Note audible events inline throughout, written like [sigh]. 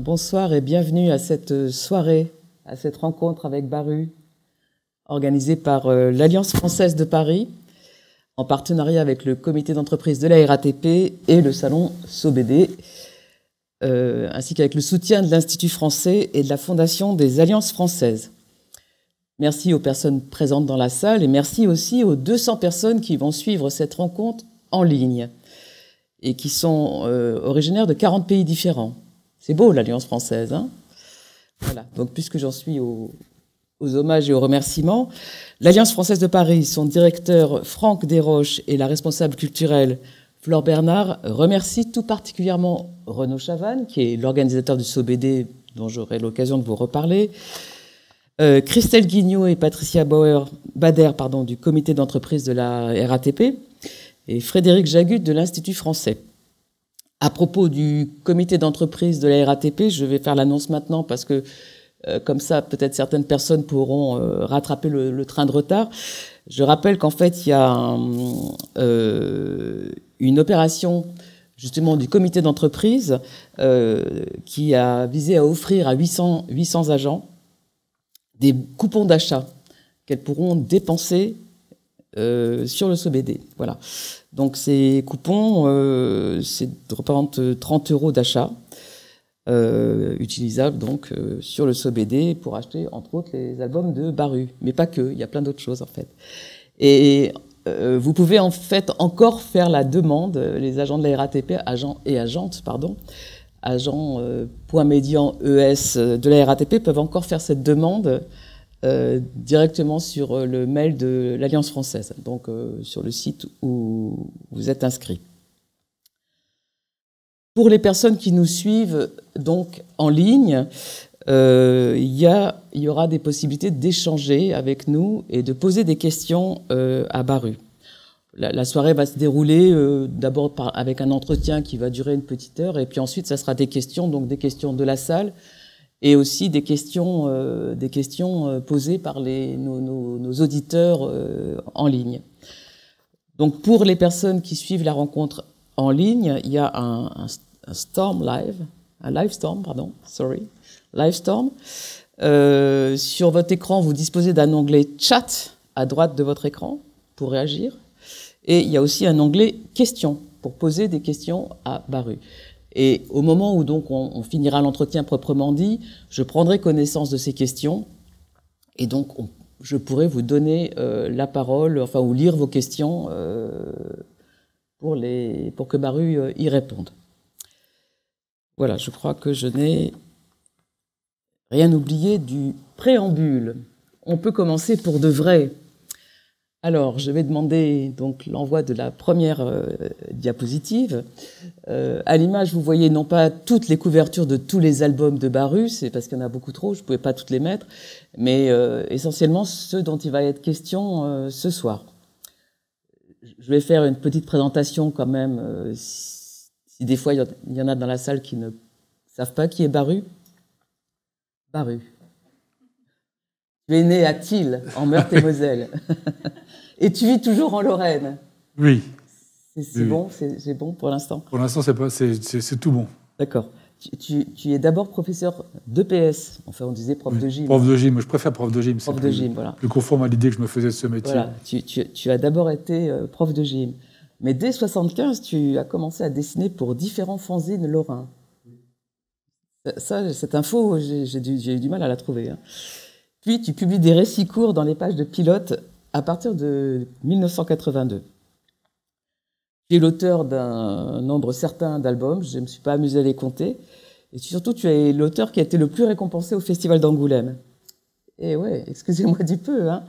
bonsoir et bienvenue à cette soirée, à cette rencontre avec Baru, organisée par euh, l'Alliance française de Paris, en partenariat avec le comité d'entreprise de la RATP et le salon SOBD, euh, ainsi qu'avec le soutien de l'Institut français et de la Fondation des Alliances françaises. Merci aux personnes présentes dans la salle et merci aussi aux 200 personnes qui vont suivre cette rencontre en ligne et qui sont euh, originaires de 40 pays différents. C'est beau l'Alliance française. Hein voilà. Donc puisque j'en suis aux hommages et aux remerciements. L'Alliance française de Paris, son directeur Franck Desroches et la responsable culturelle Flore Bernard remercient tout particulièrement Renaud Chavannes, qui est l'organisateur du SOBD dont j'aurai l'occasion de vous reparler, euh, Christelle Guignot et Patricia Bauer, Bader pardon, du comité d'entreprise de la RATP, et Frédéric Jagut de l'Institut français. À propos du comité d'entreprise de la RATP, je vais faire l'annonce maintenant parce que euh, comme ça, peut-être certaines personnes pourront euh, rattraper le, train de retard. Je rappelle qu'en fait, il y a euh, une opération justement du comité d'entreprise qui a visé à offrir à 800, 800 agents des coupons d'achat qu'elles pourront dépenser sur le SOBD. Voilà. Donc ces coupons, euh, représentent 30 euh, euros d'achat, euh, utilisables donc euh, sur le SOBD pour acheter entre autres les albums de Baru, mais pas que, il y a plein d'autres choses en fait. Et euh, vous pouvez en fait encore faire la demande, les agents de la RATP, agents et agentes, pardon, agents point médian ES de la RATP peuvent encore faire cette demande euh, directement sur euh, le mail de l'Alliance française, donc euh, sur le site où vous êtes inscrit. Pour les personnes qui nous suivent donc en ligne, il y, y, aura des possibilités d'échanger avec nous et de poser des questions à Baru. La, la, soirée va se dérouler d'abord avec un entretien qui va durer une petite heure et puis ensuite ça sera des questions, donc des questions de la salle, et aussi des questions, euh, des questions euh, posées par les, nos, nos, nos auditeurs euh, en ligne. Donc pour les personnes qui suivent la rencontre en ligne, il y a un, un, storm live, un live storm, pardon, sorry, live storm. Euh, sur votre écran, vous disposez d'un onglet chat à droite de votre écran pour réagir. Et il y a aussi un onglet questions pour poser des questions à Baru. Et au moment où donc on, finira l'entretien proprement dit, je prendrai connaissance de ces questions et donc je pourrai vous donner euh, la parole, enfin ou lire vos questions euh, pour, les, pour que Baru euh, y réponde. Voilà, je crois que je n'ai rien oublié du préambule. On peut commencer pour de vrai. Alors, je vais demander donc l'envoi de la première euh, diapositive. Euh, à l'image, vous voyez non pas toutes les couvertures de tous les albums de Baru, c'est parce qu'il y en a beaucoup trop, je ne pouvais pas toutes les mettre, mais euh, essentiellement ceux dont il va être question euh, ce soir. Je vais faire une petite présentation quand même, si, des fois il y en a dans la salle qui ne savent pas qui est Baru. Baru. Tu es né à Thiel, en Meurthe-et-Moselle. [laughs] Et tu vis toujours en Lorraine Oui. C'est bon, c'est bon pour l'instant Pour l'instant, c'est tout bon. D'accord. Tu, es d'abord professeur d'EPS, enfin on disait prof de gym. Prof de gym, je préfère prof de gym. Prof de gym, voilà. Plus conforme à l'idée que je me faisais de ce métier. tu, as d'abord été euh, prof de gym. Mais dès 75, tu as commencé à dessiner pour différents fanzines lorrains. Ça, cette info, j'ai eu du mal à la trouver. Hein. Puis tu publies des récits courts dans les pages de pilotes à partir de 1982. Tu es l'auteur d'un nombre certain d'albums, je ne me suis pas amusé à les compter. Et surtout, tu es l'auteur qui a été le plus récompensé au Festival d'Angoulême. Et eh ouais, excusez-moi du peu, hein.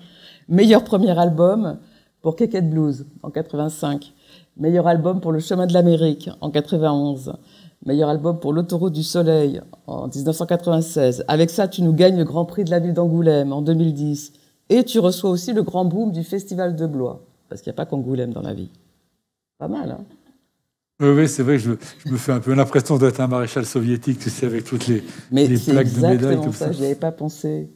Meilleur premier album pour Keket Blues en 85. Meilleur album pour Le Chemin de l'Amérique en 91. Meilleur album pour L'autoroute du Soleil en 1996. Avec ça, tu nous gagnes le Grand Prix de la ville d'Angoulême en 2010. Et tu reçois aussi le grand boom du Festival de Blois, parce qu'il n'y a pas qu'Angoulême dans la vie. Pas mal, hein oui, c'est vrai je, me fais un peu l'impression d'être un maréchal soviétique, tu sais, avec toutes les, plaques de médailles. Mais ça, ça. n'y avais pas pensé.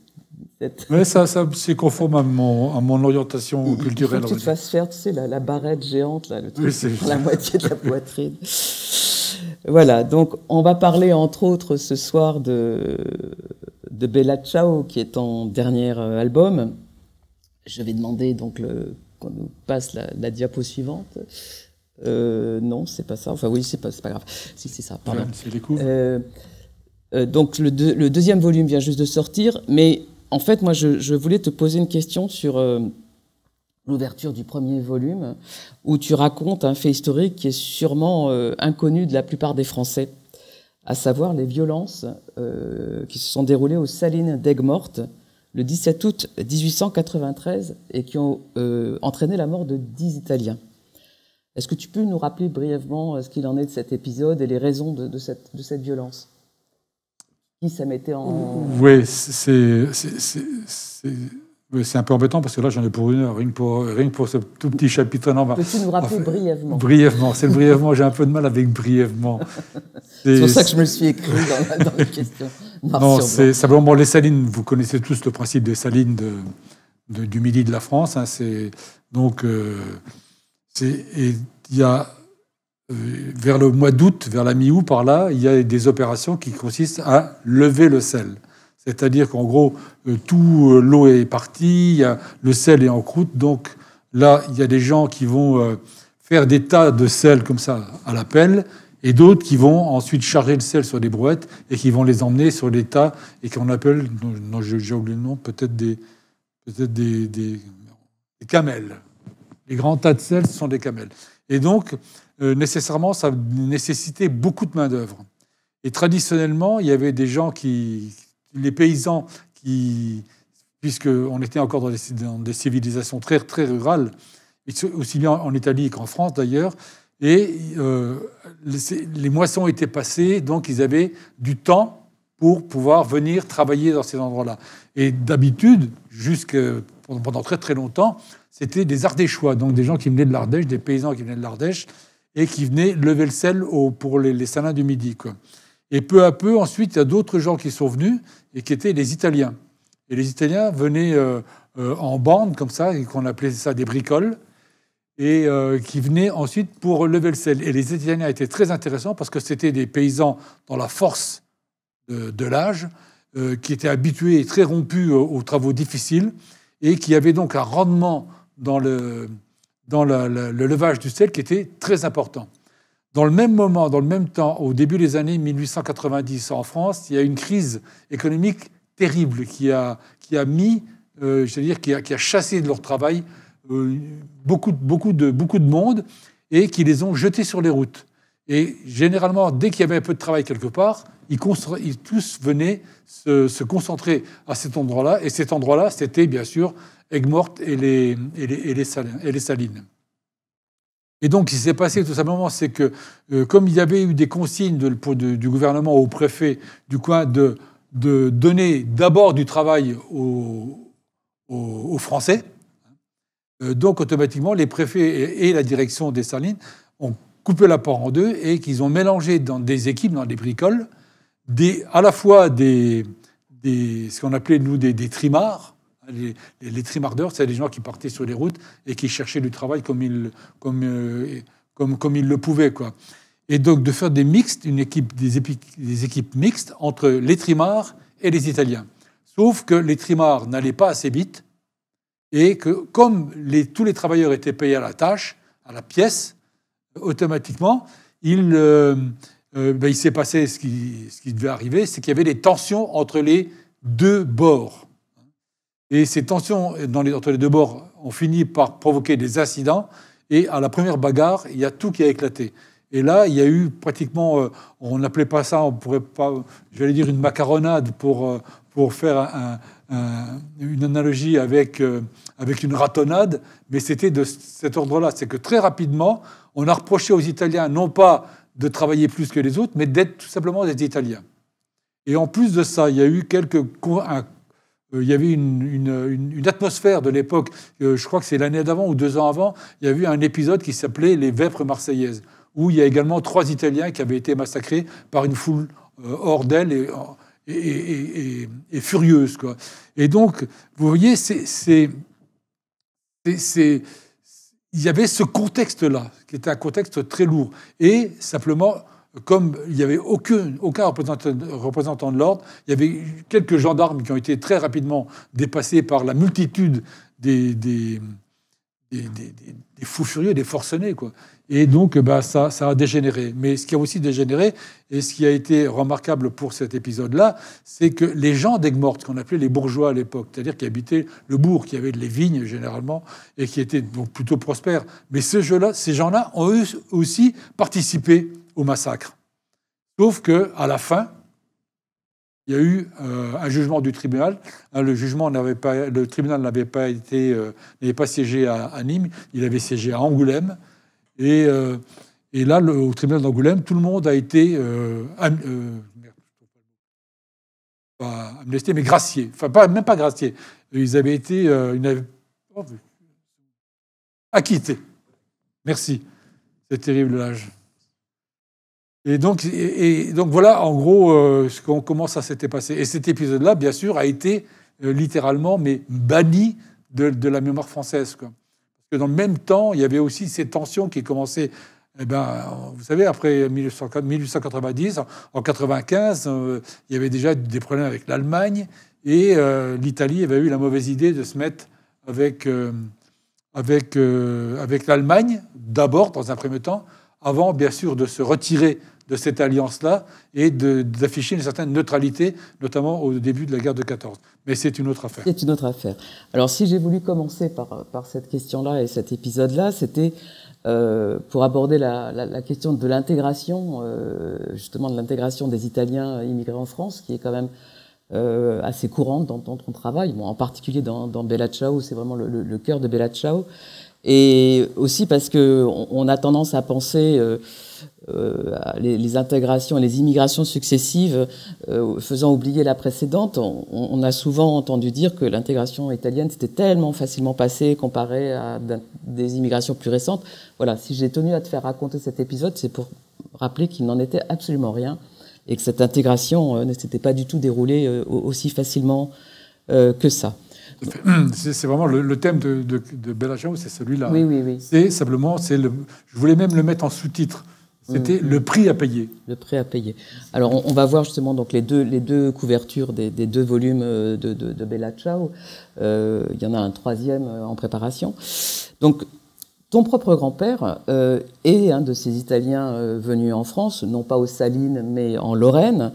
Mais ça, c'est conforme à mon, orientation culturelle. Il faut que tu te fasses faire, tu sais, la, barrette géante, là, le truc, la moitié de la poitrine. voilà, donc on va parler entre autres ce soir de, de Bella Ciao, qui est ton dernier euh, album. Je vais demander donc qu'on nous passe la, la diapo suivante. Euh, non, c'est pas ça. Enfin, oui, c'est pas, pas grave. Si, c'est ça, pardon. Euh, euh, donc, le, deuxième volume vient juste de sortir, mais en fait, moi, je, je voulais te poser une question sur euh, l'ouverture du premier volume, où tu racontes un fait historique qui est sûrement inconnu de la plupart des Français, à savoir les violences qui se sont déroulées aux Salines d'Aigues-Mortes le 17 août 1893 et qui ont euh, entraîné la mort de 10 Italiens. Est-ce que tu peux nous rappeler brièvement euh, ce qu'il en est de cet épisode et les raisons de, cette, de cette, violence Qui ça mettait en... Oui, c'est un peu embêtant parce que là, j'en ai pour une heure, rien que pour, pour ce tout petit chapitre. Peux-tu nous rappeler brièvement Brièvement, c'est le brièvement, j'ai un peu de mal avec brièvement. [laughs] C'est pour ça que je me suis écrit dans dans la question. Non, c'est simplement les salines. Vous connaissez tous le principe des salines du midi de la France. Hein, c'est donc euh, y a euh, vers le mois d'août, vers la mi-août par là, il y a des opérations qui consistent à lever le sel. C'est-à-dire qu'en gros, euh, tout l'eau est partie, le sel est en croûte. Donc là, il y a des gens qui vont faire des tas de sel comme ça à la pelle et d'autres qui vont ensuite charger le sel sur des brouettes et qui vont les emmener sur des tas et qu'on appelle, j'ai oublié le nom, peut-être des, peut des, des, des, camels. Les grands tas de sel, ce sont des camels. Et donc, euh, nécessairement, ça nécessitait beaucoup de main-d'œuvre. Et traditionnellement, il y avait des gens qui. les paysans qui. puisqu'on était encore dans des, dans des civilisations très, très rurales, aussi bien en Italie qu'en France d'ailleurs, et euh, les, moissons étaient passées, donc ils avaient du temps pour pouvoir venir travailler dans ces endroits-là. Et d'habitude, jusque pendant très très longtemps, c'était des Ardéchois, donc des gens qui venaient de l'Ardèche, des paysans qui venaient de l'Ardèche, et qui venaient lever le sel pour les, salins du Midi. Et peu à peu, ensuite, il y a d'autres gens qui sont venus, et qui étaient les Italiens. Et les Italiens venaient euh, euh, en bande, comme ça, et qu'on appelait ça des bricoles, et euh, qui venaient ensuite pour lever le sel. Et les Italiens étaient très intéressants parce que c'était des paysans dans la force de, l'âge, euh, qui étaient habitués et très rompus aux, travaux difficiles, et qui avaient donc un rendement dans le, dans le levage du sel qui était très important. Dans le même moment, dans le même temps, au début des années 1890 en France, il y a une crise économique terrible qui a, qui a mis, euh, dire, qui a, qui a chassé de leur travail euh, beaucoup, beaucoup, de, beaucoup de monde et qui les ont jetés sur les routes. Et généralement, dès qu'il y avait un peu de travail quelque part, ils, tous venaient se, concentrer à cet endroit-là. Et cet endroit-là, c'était bien sûr Aigues-Mortes et les, et, et, les salines, et donc, ce qui s'est passé tout simplement, c'est que euh, comme il y avait eu des consignes du gouvernement au préfet du coin de, donner d'abord du travail aux Français, euh, donc, automatiquement, les préfets et la direction des salines ont coupé la part en deux et qu'ils ont mélangé dans des équipes, dans des bricoles, à la fois des, ce qu'on appelait, nous, des, trimards. Hein, les, trimardeurs, c'est des gens qui partaient sur les routes et qui cherchaient du travail comme ils, euh, le pouvaient. Quoi. Et donc, de faire des mixtes, une équipe, des, équipes mixtes entre les trimards et les Italiens. Sauf que les trimards n'allaient pas assez vite et que comme les, tous les travailleurs étaient payés à la tâche, à la pièce, automatiquement, il, euh, euh, ben, il s'est passé ce qui, ce qui, devait arriver, c'est qu'il y avait des tensions entre les deux bords. Et ces tensions dans les, entre les deux bords ont fini par provoquer des incidents, et à la première bagarre, il y a tout qui a éclaté. Et là, il y a eu pratiquement, euh, on n'appelait pas ça, on pourrait pas, je vais dire une macaronade pour, pour faire un, euh, une analogie avec, euh, avec une ratonnade, mais c'était de cet ordre-là. C'est que très rapidement, on a reproché aux Italiens non pas de travailler plus que les autres, mais d'être tout simplement des Italiens. Et en plus de ça, il y a eu quelques... Euh, il y avait une, une, atmosphère de l'époque, je crois que c'est l'année d'avant ou deux ans avant, il y a eu un épisode qui s'appelait Les Vêpres marseillaises, où il y a également trois Italiens qui avaient été massacrés par une foule hors d'elle et, furieuse. Quoi. Et donc, vous voyez, c'est, il y avait ce contexte-là, qui était un contexte très lourd. Et simplement, comme il n'y avait aucun, représentant, de l'ordre, il y avait quelques gendarmes qui ont été très rapidement dépassés par la multitude des, des, des fous furieux, des forcenés. Quoi. Et donc, bah, ça, ça a dégénéré. Mais ce qui a aussi dégénéré, et ce qui a été remarquable pour cet épisode-là, c'est que les gens d'Aigues-Mortes, qu'on appelait les bourgeois à l'époque, c'est-à-dire qui habitaient le bourg, qui avaient les vignes généralement, et qui étaient donc plutôt prospères, mais là ces gens-là ont eux aussi participé au massacre. Sauf qu'à la fin, il y a eu euh, un jugement du tribunal. Hein, le jugement le tribunal n'avait pas été, euh, pas siégé à, Nîmes. Il avait siégé à Angoulême. Euh, et, là, au tribunal d'Angoulême, tout le monde a été euh, euh, pas amnesté, mais gracié. Enfin, pas, même pas gracié. Ils avaient été ils acquittés. Merci. C'est terrible l'âge. Et donc, voilà, en gros, ce qu'on, comment ça s'était passé. Et cet épisode-là, bien sûr, a été littéralement mais banni de, de, la mémoire française. Quoi que dans le même temps, il y avait aussi ces tensions qui commençaient eh ben, vous savez, après 1890, en 95, euh, il y avait déjà des problèmes avec l'Allemagne et euh, l'Italie avait eu la mauvaise idée de se mettre avec, euh, avec, avec l'Allemagne, d'abord, dans un premier temps, avant, bien sûr, de se retirer de cette alliance-là et d'afficher une certaine neutralité, notamment au début de la guerre de 14. Mais c'est une autre affaire. C'est une autre affaire. Alors si j'ai voulu commencer par, par cette question-là et cet épisode-là, c'était euh, pour aborder la, question de l'intégration, euh, justement de l'intégration des Italiens immigrés en France, qui est quand même euh, assez courante dans, dans, ton travail, bon, en particulier dans, dans Bella Ciao, c'est vraiment le, le, le, cœur de Bella Ciao. Et aussi parce qu'on on a tendance à penser euh, euh, les, intégrations et les immigrations successives euh, faisant oublier la précédente. On, on, a souvent entendu dire que l'intégration italienne s'était tellement facilement passée comparée à des immigrations plus récentes. Voilà, si j'ai tenu à te faire raconter cet épisode, c'est pour rappeler qu'il n'en était absolument rien et que cette intégration ne s'était pas du tout déroulée aussi facilement que ça. Hmm, c'est vraiment le, thème de, de, de c'est celui-là. Oui, oui, oui. C'est simplement, c'est le, je voulais même le mettre en sous-titre. C'était hmm. le prix à payer. Le prix à payer. Alors, on, va voir justement donc les deux, les deux couvertures des, deux volumes euh, de, Bella Ciao. Euh, il y en a un troisième euh, en préparation. Donc, ton propre grand-père est un de ces Italiens venus en France, non pas aux Salines, mais en Lorraine,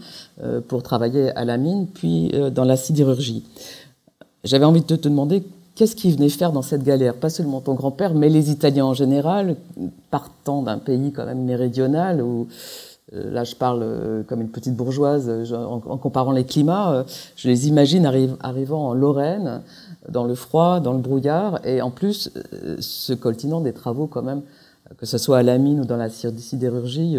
pour travailler à la mine, puis dans la sidérurgie. J'avais envie de te demander qu'est-ce qu'ils venaient faire dans cette galère Pas seulement ton grand-père, mais les Italiens en général, partant d'un pays quand même méridional où euh, là je parle euh, comme une petite bourgeoise euh, en, comparant les climats, je les imagine arrivant en Lorraine, dans le froid, dans le brouillard, et en plus se coltinant des travaux quand même, que ce soit à la mine ou dans la sidérurgie,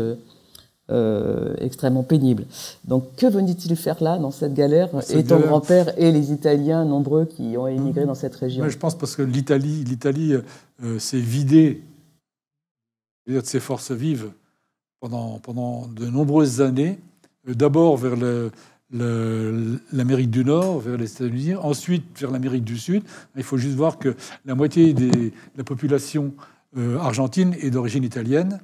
euh, extrêmement pénible. Donc que venait-il faire là, dans cette galère Et ton grand-père et les Italiens nombreux qui ont mmh. émigré dans cette région Je pense parce que l'Italie, l'Italie euh, euh, s'est vidée de ses forces vives pendant, pendant de nombreuses années, d'abord vers l'Amérique du Nord, vers les États-Unis, ensuite vers l'Amérique du Sud. Il faut juste voir que la moitié de la population argentine est d'origine italienne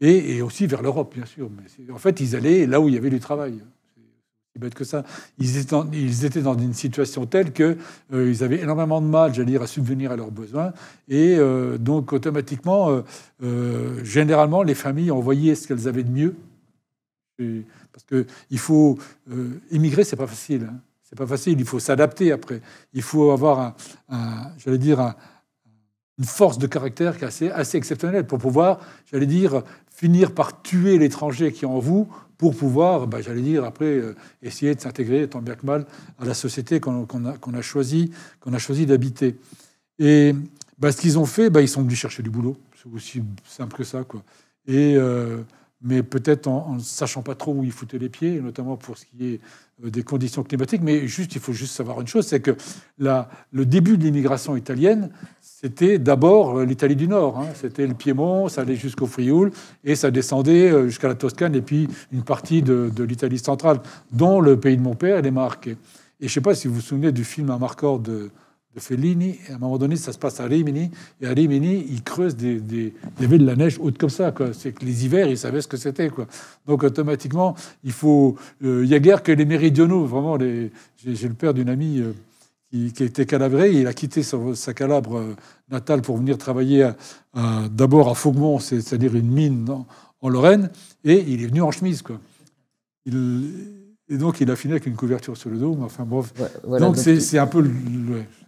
et, aussi vers l'Europe, bien sûr. en fait, ils allaient là où il y avait du travail. C'est bête que ça. Ils étaient, dans, ils étaient dans une situation telle qu'ils euh, ils avaient énormément de mal, j'allais dire, à subvenir à leurs besoins. Et euh, donc, automatiquement, euh, généralement, les familles envoyaient ce qu'elles avaient de mieux. parce parce qu'il faut. émigrer, c'est pas facile. Hein. C'est pas facile. Il faut s'adapter après. Il faut avoir, j'allais dire, une force de caractère assez, assez exceptionnelle pour pouvoir, j'allais dire, finir par tuer l'étranger qui est en vous pour pouvoir, bah, j'allais dire, après, euh, essayer de s'intégrer, tant bien que mal, à la société qu'on a, qu'on a, choisi, qu'on a choisi d'habiter. Et bah, ce qu'ils ont fait, bah, ils sont venus chercher du boulot. C'est aussi simple que ça. Quoi. Et euh, mais peut-être en ne sachant pas trop où il foutait les pieds, notamment pour ce qui est euh, des conditions climatiques. Mais juste, il faut juste savoir une chose, c'est que la, le début de l'immigration italienne, c'était d'abord euh, l'Italie du Nord. Hein. C'était le Piémont, ça allait jusqu'au Frioul, et ça descendait euh, jusqu'à la Toscane, et puis une partie de, l'Italie centrale, dont le pays de mon père, les Marques. Et je ne sais pas si vous vous souvenez du film à Marcor de de Fellini. Et à un moment donné, ça se passe à Rimini. Et à Rimini, ils creusent des, des, des villes de la neige hautes comme ça. C'est que les hivers, ils savaient ce que c'était. Quoi. Donc automatiquement, il faut. Euh, il n'y a guère que les méridionaux. Vraiment, les... j'ai, le père d'une amie euh, qui, était calabré. Il a quitté sa calabre euh, natale pour venir travailler d'abord à Fougmont, c'est, à dire une mine en, en Lorraine. Et il est venu en chemise. Quoi. Il et donc, il a fini avec une couverture sur le dos. Enfin, bref. voilà, donc, c'est un peu.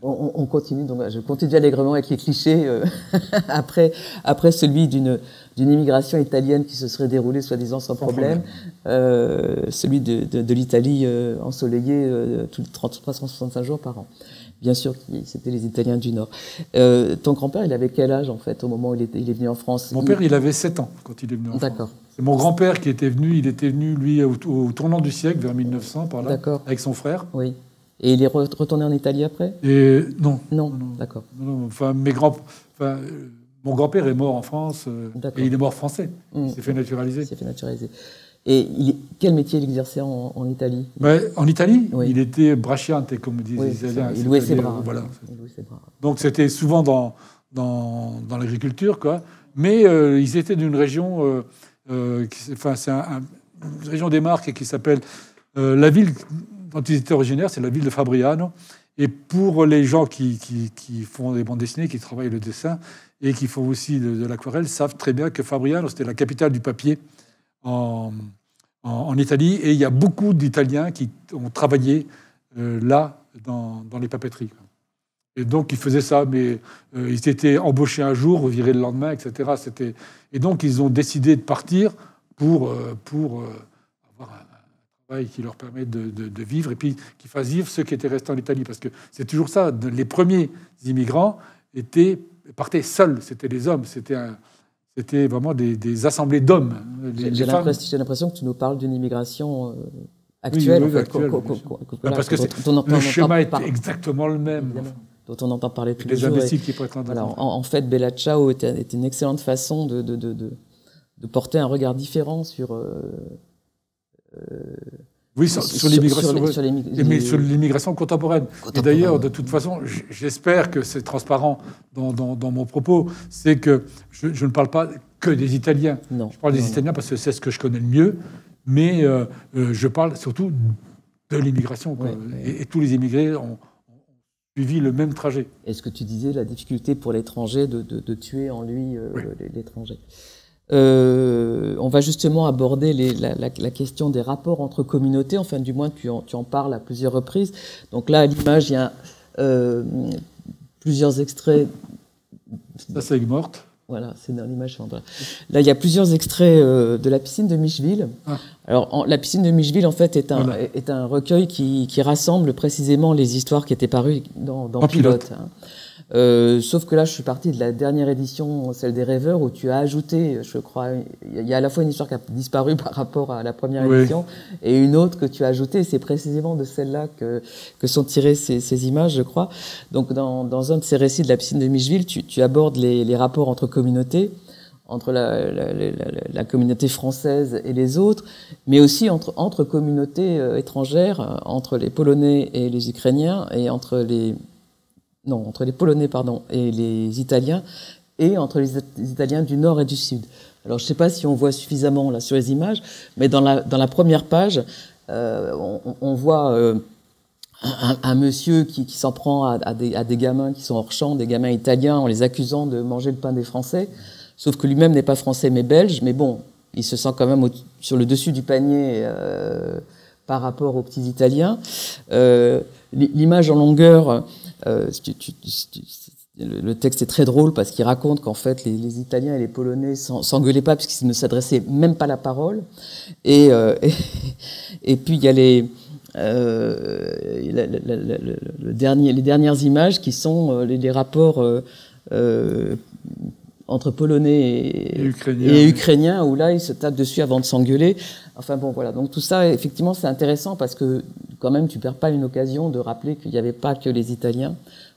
On, on, continue. Donc, je continue allègrement avec les clichés euh, [laughs] après, après celui d'une d'une immigration italienne qui se serait déroulée soi-disant sans, problème, Euh, celui de, de, de l'Italie euh, ensoleillée tous les 365 jours par an. Bien sûr, c'était les Italiens du Nord. Euh, ton grand-père, il avait quel âge en fait au moment où il est, il est venu en France Mon père, il avait 7 ans quand il est venu en France. D'accord. C'est mon grand-père qui était venu. Il était venu, lui, au, tournant du siècle, vers 1900, par là, avec son frère. Oui. Et il est retourné en Italie après Et non. Non, non d'accord. Enfin, mes grands, enfin, mon grand-père est mort en France, euh, et il est mort français. Mmh. Il s'est fait naturaliser. Il s'est fait naturaliser. Et quel métier il exerçait en, Italie En Italie, ben, il était bracciante, comme disent les Italiens. Euh, il louait ses bras. Voilà. Donc c'était souvent dans, dans, l'agriculture, quoi. Mais euh, ils étaient d'une région euh, enfin, c'est une région des Marques qui s'appelle euh, la ville dont ils étaient originaires, c'est la ville de Fabriano. Et pour les gens qui, font des bandes dessinées, qui travaillent le dessin et qui font aussi de, l'aquarelle, savent très bien que Fabriano, c'était la capitale du papier en, Italie. Et il y a beaucoup d'Italiens qui ont travaillé euh, là, dans les papeteries. Et donc, ils faisaient ça, mais euh, ils étaient embauchés un jour, virés le lendemain, etc. C'était... Et donc, ils ont décidé de partir pour, euh, pour euh, avoir un travail qui leur permet de, vivre et puis qui fasse vivre ceux qui étaient restés en Italie. Parce que c'est toujours ça, les premiers immigrants étaient, partaient seuls, c'était les hommes, c'était C'était vraiment des, assemblées d'hommes. J'ai, j'ai l'impression que tu nous parles d'une immigration actuelle. parce que ton, le schéma est exactement le même dont on entend parler tous les, les jours. Les qui prétendent. en, fait, Bella Ciao est une excellente façon de, porter un regard différent sur. Euh, euh, oui, sur, l'immigration. sur l'immigration contemporaine. Et d'ailleurs, de toute façon, j'espère que c'est transparent dans, mon propos, c'est que je, ne parle pas que des Italiens. Non, je parle des Italiens parce que c'est ce que je connais le mieux, mais euh, je parle surtout de l'immigration. et, tous les immigrés ont, suivi le même trajet. est ce que tu disais, la difficulté pour l'étranger de, de, tuer en lui euh, l'étranger. Euh, on va justement aborder la, question des rapports entre communautés, enfin du moins tu en, tu en parles à plusieurs reprises. Donc là, à l'image, il y a euh, plusieurs extraits. Ça, c'est morte. Voilà, c'est dans l'image Là, il y a plusieurs extraits euh, de la piscine de Micheville. Ah. Alors, la piscine de Micheville, en fait, est un, recueil qui, rassemble précisément les histoires qui étaient parues dans, Pilote. Hein. Euh, sauf que là, je suis partie de la dernière édition, celle des rêveurs, où tu as ajouté, je crois, il y a à la fois une histoire qui a disparu [laughs] par rapport à la première édition et une autre que tu as ajoutée. C'est précisément de celle-là que, que sont tirées ces, ces, images, je crois. Donc, dans, dans, un de ces récits de la piscine de Micheville, tu, tu abordes les, les, rapports entre communautés entre la, la, la, la, communauté française et les autres, mais aussi entre, entre communautés euh, étrangères, euh, entre les Polonais et les Ukrainiens, et entre les, non, entre les Polonais pardon, et les Italiens, et entre les, Italiens du Nord et du Sud. Alors je ne sais pas si on voit suffisamment là sur les images, mais dans la, première page, euh, on, voit euh, un, monsieur qui, s'en prend à, des, gamins qui sont hors champ, des gamins italiens, en les accusant de manger le pain des Français, sauf que lui-même n'est pas français mais belge, mais bon, il se sent quand même sur le dessus du panier. Euh, par rapport aux petits Italiens. L'image en longueur euh, le texte est très drôle parce qu'il raconte qu'en fait les, Italiens et les Polonais s'engueulaient pas puisqu'ils ne s'adressaient même pas la parole. Et, euh, [laughs] puis il y a les, euh, dernières images qui sont les, les rapports entre Polonais et, Ukrainiens, où là, ils se tapent dessus avant de s'engueuler. Enfin bon, voilà. Donc tout ça, effectivement, c'est intéressant parce que quand même, tu perds pas une occasion de rappeler qu'il n'y avait pas que les Italiens.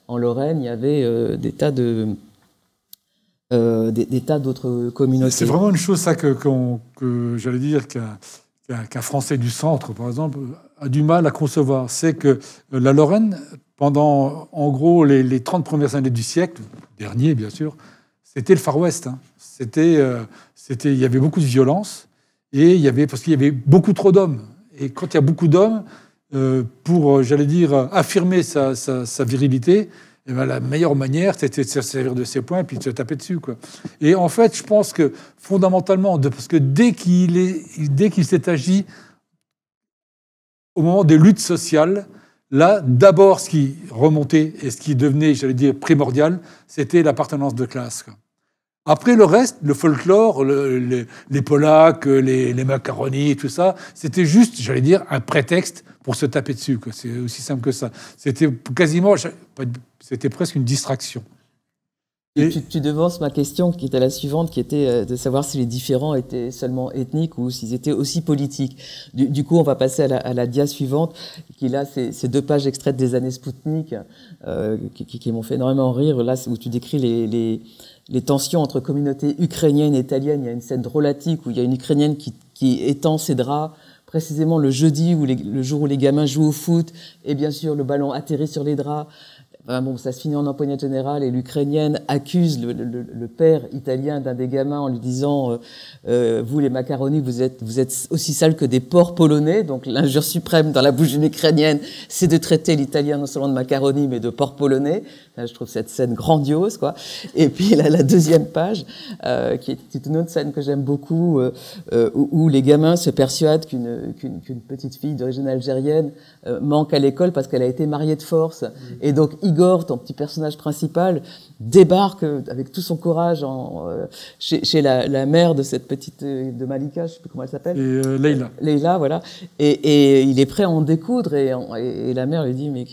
En Lorraine, il y avait euh, des tas de euh, des, tas d'autres communautés. C'est vraiment une chose, ça, que, que j'allais dire, qu'un Français du centre, par exemple, a du mal à concevoir. C'est que euh, la Lorraine, pendant, en gros, les, les 30 premières années du siècle, dernier, bien sûr, c'était le Far West. Hein. Euh, c'était, il y avait beaucoup de violence et il y avait parce qu'il y avait beaucoup trop d'hommes. Et quand il y a beaucoup d'hommes, euh, pour, euh, j'allais dire, affirmer sa, virilité, eh ben, la meilleure manière, c'était de se servir de ses points et puis de se taper dessus. Quoi. Et en fait, je pense que fondamentalement, parce que dès qu'il, est, dès qu'il s'est agi au moment des luttes sociales, là, d'abord, ce qui remontait et ce qui devenait, j'allais dire, primordial, c'était l'appartenance de classe. Après, le reste, le folklore, les Polacs, les, les, macaronis, tout ça, c'était juste, j'allais dire, un prétexte pour se taper dessus. C'est aussi simple que ça. C'était quasiment, c'était presque une distraction tu, devances ma question qui était la suivante, qui était euh, de savoir si les différents étaient seulement ethniques ou s'ils étaient aussi politiques. Du, coup, on va passer à la, à dia suivante, qui là, c'est deux pages extraites des années Spoutnik, euh, qui, qui, m'ont fait énormément rire, là, où tu décris les, les, les tensions entre communautés ukrainiennes et italiennes. Il y a une scène drôlatique où il y a une Ukrainienne qui, qui étend ses draps précisément le jeudi, où le jour où les gamins jouent au foot, et bien sûr, le ballon atterrit sur les draps bon, ça se finit en empoignade générale et l'Ukrainienne accuse le, le, le, père italien d'un des gamins en lui disant euh, euh, Vous, les macaronis, vous êtes, vous êtes aussi sales que des porcs polonais. » Donc l'injure suprême dans la bouche d'une Ukrainienne, c'est de traiter l'Italien non seulement de macaronis, mais de porc polonais. je trouve cette scène grandiose. quoi. Et puis là, la deuxième page, euh, qui est une autre scène que j'aime beaucoup, où, les gamins se persuadent qu'une petite fille d'origine algérienne euh, manque à l'école parce qu'elle a été mariée de force. Et donc Igor, ton petit personnage principal, débarque euh, avec tout son courage en, euh, chez, la, mère de cette petite de Malika, je sais plus comment elle s'appelle. Et euh, Leila. voilà. Et, et, il est prêt à en découdre et, la mère lui dit mais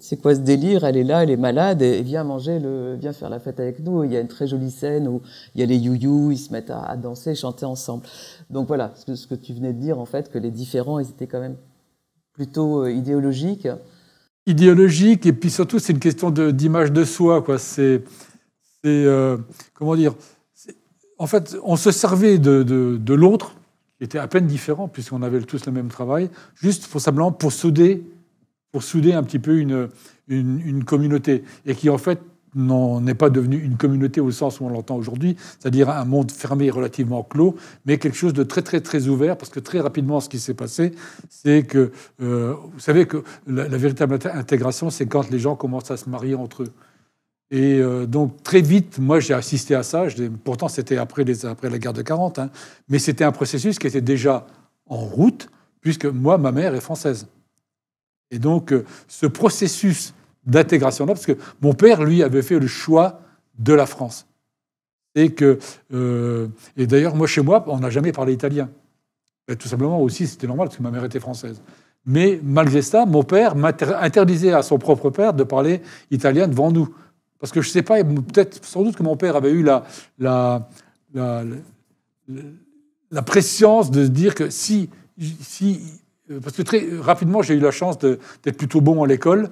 c'est quoi ce délire Elle est là, elle est malade et viens manger le, vient faire la fête avec nous. Il y a une très jolie scène où il y a les you ils se mettent à, danser, chanter ensemble. Donc voilà, ce ce que tu venais de dire en fait que les différents ils étaient quand même plutôt euh, idéologique Idéologique, et puis surtout, c'est une question d'image de, soi. quoi. C'est. Euh, comment dire En fait, on se servait de, l'autre, qui était à peine différent, puisqu'on avait tous le même travail, juste pour, pour souder, pour souder un petit peu une communauté. Et qui, en fait, n'est pas devenu une communauté au sens où on l'entend aujourd'hui, c'est-à-dire un monde fermé et relativement clos, mais quelque chose de très très très ouvert, parce que très rapidement, ce qui s'est passé, c'est que, euh, vous savez que la, véritable intégration, c'est quand les gens commencent à se marier entre eux. Et euh, donc très vite, moi j'ai assisté à ça, pourtant c'était après, après la guerre de 40, hein, mais c'était un processus qui était déjà en route, puisque moi, ma mère est française. Et donc euh, ce processus d'intégration là, parce que mon père, lui, avait fait le choix de la France. Et que, euh, et d'ailleurs, moi, chez moi, on n'a jamais parlé italien. Et tout simplement aussi, c'était normal, parce que ma mère était française. Mais malgré ça, mon père interdisait à son propre père de parler italien devant nous. Parce que je ne sais pas, peut-être, sans doute que mon père avait eu la, la, la, la, de se dire que si. si parce que très rapidement, j'ai eu la chance d'être plutôt bon à l'école.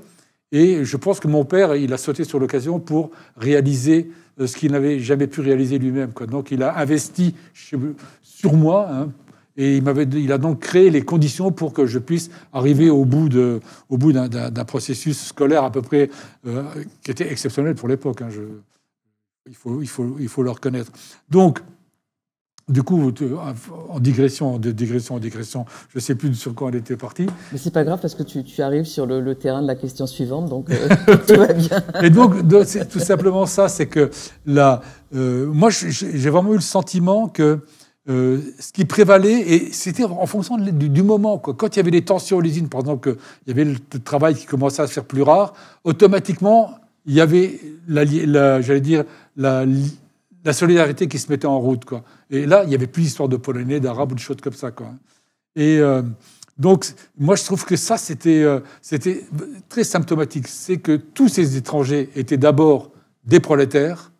Et je pense que mon père, il a sauté sur l'occasion pour réaliser euh, ce qu'il n'avait jamais pu réaliser lui-même. Donc il a investi sur moi, hein. et il, il, a donc créé les conditions pour que je puisse arriver au bout, de, au bout d'un, processus scolaire à peu près euh, qui était exceptionnel pour l'époque. Hein. il, faut, il, faut, il faut le reconnaître. Donc, du coup, en digression, en digression en digression, je ne sais plus sur quoi elle était partie. Mais c'est pas grave parce que tu, arrives sur le, terrain de la question suivante, donc euh, [laughs] [laughs] tout va bien. Et donc, c'est tout simplement ça, c'est que là, euh, moi, j'ai vraiment eu le sentiment que euh, ce qui prévalait, et c'était en fonction du, moment. Quand il y avait des tensions aux usines, par exemple, il y avait le travail qui commençait à se faire plus rare, automatiquement, il y avait, la, j'allais dire, la la solidarité qui se mettait en route. Quoi. Et là, il n'y avait plus d'histoire de Polonais, d'Arabes ou de choses comme ça. Quoi. Et euh, donc, moi, je trouve que ça, euh, c'était très symptomatique. C'est que tous ces étrangers étaient d'abord des prolétaires,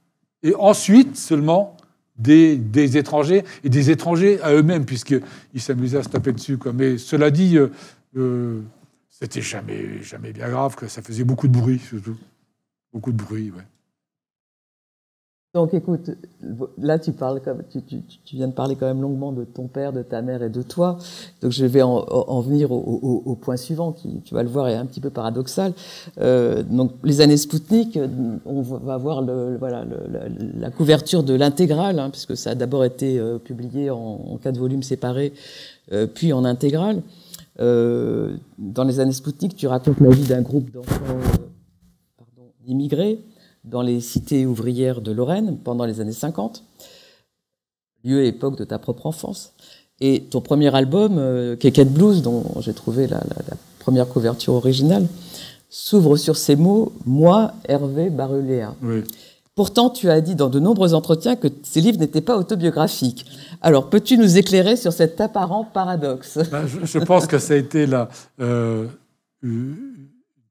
et ensuite seulement des, des, étrangers, et des étrangers à eux-mêmes, puisqu'ils s'amusaient à se taper dessus. Quoi. Mais cela dit, euh, c'était jamais, jamais bien grave, que ça faisait beaucoup de bruit, surtout. Beaucoup de bruit, ouais. Donc écoute, là tu parles comme tu, viens de parler quand même longuement de ton père, de ta mère et de toi. Donc je vais en, venir au, point suivant qui, tu vas le voir, est un petit peu paradoxal. Euh, donc les années Spoutnik, euh, on va voir le, voilà la, couverture de l'intégrale, hein, puisque ça a d'abord été euh, publié en, en, quatre volumes séparés, puis en intégrale. dans les années Spoutnik, tu racontes la vie d'un groupe d'enfants, d'immigrés dans les cités ouvrières de Lorraine pendant les années 50, lieu et époque de ta propre enfance. Et ton premier album, euh, Blues, dont j'ai trouvé la, première couverture originale, s'ouvre sur ces mots Moi, Hervé Baruléa. Pourtant, tu as dit dans de nombreux entretiens que ces livres n'étaient pas autobiographiques. Alors, peux-tu nous éclairer sur cet apparent paradoxe ben, je, pense que ça a été la euh,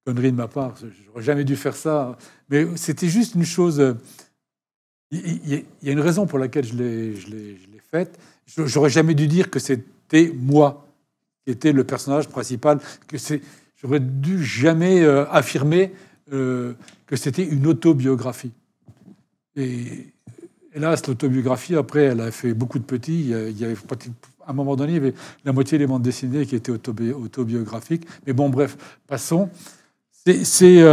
connerie de ma part. J'aurais jamais dû faire ça. Mais c'était juste une chose. Euh, il y, a une raison pour laquelle je l'ai faite. J'aurais jamais dû dire que c'était moi qui était le personnage principal. Que c'est, j'aurais dû jamais euh, affirmer euh, que c'était une autobiographie. Et hélas, l'autobiographie, après, elle a fait beaucoup de petits. Il y avait à un moment donné, il y avait la moitié des bandes dessinées qui étaient autobiographiques. Mais bon, bref, passons. C'est.